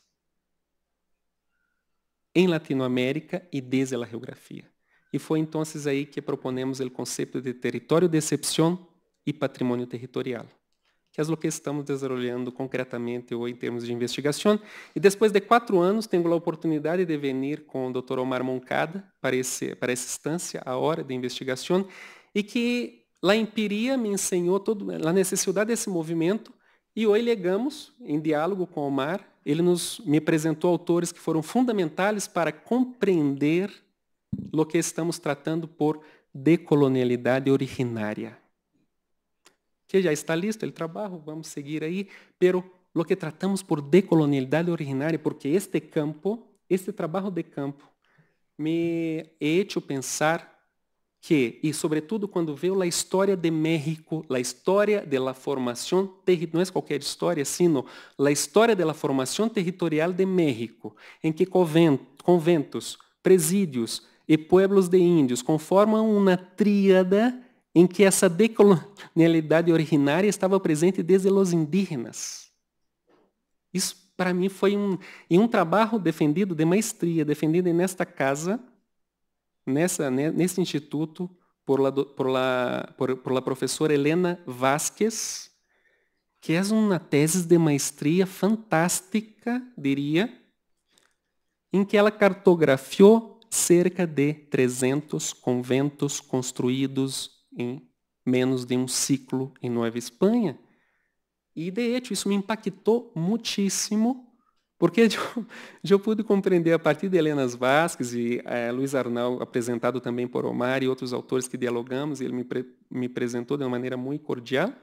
em Latinoamérica e desde a geografia. E foi então aí que proponemos o conceito de território de excepção e patrimônio territorial que é o que estamos desenvolvendo concretamente hoje em termos de investigação. E depois de quatro anos, tenho a oportunidade de vir com o Dr. Omar Moncada para, esse, para essa instância, a hora de investigação, e que a empiria me ensinou todo, a necessidade desse movimento, e hoje legamos em diálogo com Omar, ele nos, me apresentou autores que foram fundamentais para compreender o que estamos tratando por decolonialidade originária que já está listo o trabalho, vamos seguir aí, pero lo que tratamos por decolonialidade originária, porque este campo, este trabalho de campo, me he hecho pensar que, e sobretudo quando veo a história de México, a história de la formação, não é qualquer história, sino a história de la formação territorial de México, em que conventos, presídios e pueblos de índios conformam uma tríada em que essa decolonialidade originária estava presente desde os indígenas. Isso, para mim, foi um, um trabalho defendido de maestria, defendido nesta casa, nessa, né, nesse instituto, por la, por, la, por, por la professora Helena Vasquez, que é uma tese de maestria fantástica, diria, em que ela cartografiou cerca de 300 conventos construídos em menos de um ciclo em Nova Espanha. E, de hecho, isso me impactou muitíssimo, porque eu, eu pude compreender a partir de Helenas Vasques e é, Luiz Arnal, apresentado também por Omar e outros autores que dialogamos, e ele me, pre, me apresentou de uma maneira muito cordial,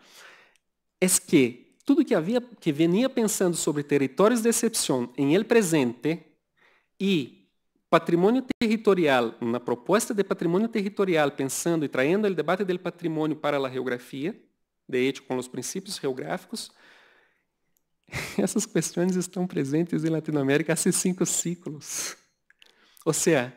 é que tudo que havia que venia pensando sobre territórios de excepção em ele presente e patrimônio territorial, na proposta de patrimônio territorial, pensando e traindo o debate do patrimônio para a geografia, de hecho, com os princípios geográficos, essas questões estão presentes em Latinoamérica há cinco ciclos. Ou seja,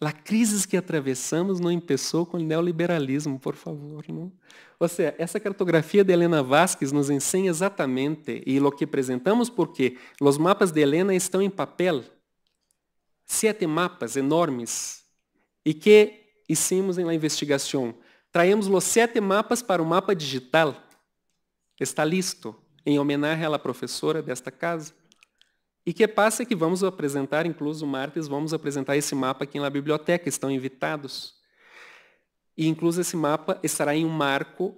a crise que atravessamos não começou com o neoliberalismo, por favor. Não? Ou seja, essa cartografia de Helena Vasquez nos ensina exatamente, e o que apresentamos porque os mapas de Helena estão em papel, sete mapas enormes e que hicimos la investigação. Traemos os sete mapas para o mapa digital. Está listo, em homenagem à professora desta casa. E que passa que vamos apresentar, incluso martes, vamos apresentar esse mapa aqui na biblioteca, estão invitados. E incluso esse mapa estará em um marco,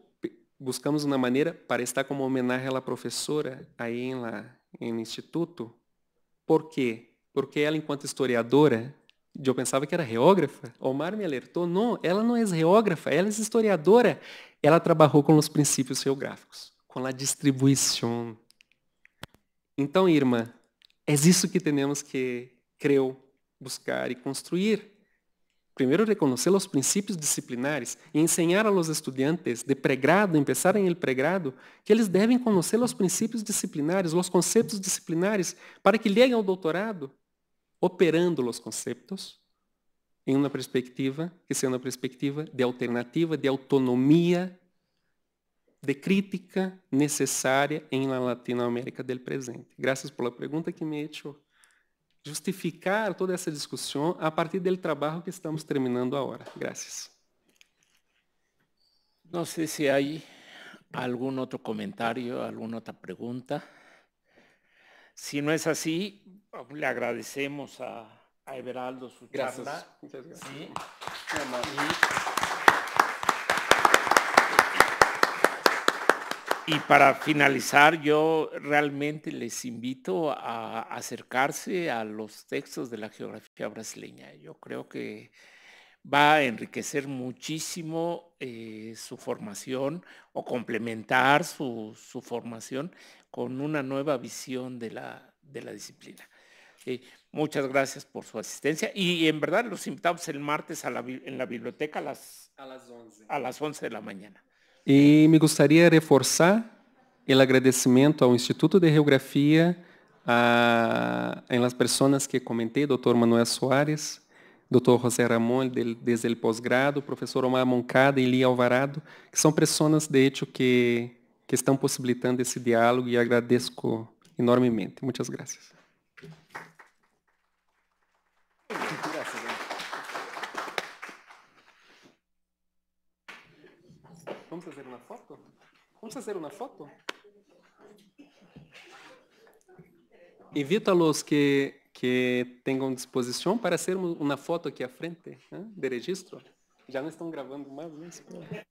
buscamos uma maneira para estar como homenagem à professora aí em lá, no instituto. Por quê? porque ela, enquanto historiadora, eu pensava que era reógrafa, Omar me alertou, não, ela não é reógrafa, ela é historiadora. Ela trabalhou com os princípios geográficos, com a distribuição. Então, irmã, é isso que temos que, creio, buscar e construir. Primeiro, reconhecer os princípios disciplinares e ensinar aos estudantes de pregrado, começar em pregrado, que eles devem conhecer os princípios disciplinares, os conceitos disciplinares, para que cheguem ao doutorado operando os conceitos em uma perspectiva que seja uma perspectiva de alternativa, de autonomia, de crítica necessária em la Latinoamérica del presente. Graças pela pergunta que me deixou justificar toda essa discussão a partir do trabalho que estamos terminando agora. Graças. Não sei se há algum outro comentário, alguma outra pergunta. Si no es así, le agradecemos a, Everaldo su gracias. Muchas gracias. y, para finalizar, yo realmente les invito a acercarse a los textos de la geografía brasileña. Yo creo que va a enriquecer muchísimo eh, su formación o complementar su, formación con una nueva visión de la, disciplina. muchas gracias por su asistencia y, en verdad los invitamos el martes en la biblioteca a las, las 11. a las 11 de la mañana. Y me gustaría reforzar el agradecimiento al Instituto de Geografía, a, a las personas que comenté, doctor Manuel Suárez, Dr. José Ramon, desde o pós-grado, professor Omar Moncada e Lia Alvarado, que são pessoas, de hecho, que, que estão possibilitando esse diálogo e agradeço enormemente. Muitas graças. Vamos fazer uma foto? Vamos fazer uma foto? Invita-los que que tenham disposição para ser uma foto aqui à frente né, de registro. Já não estão gravando mais isso? Né?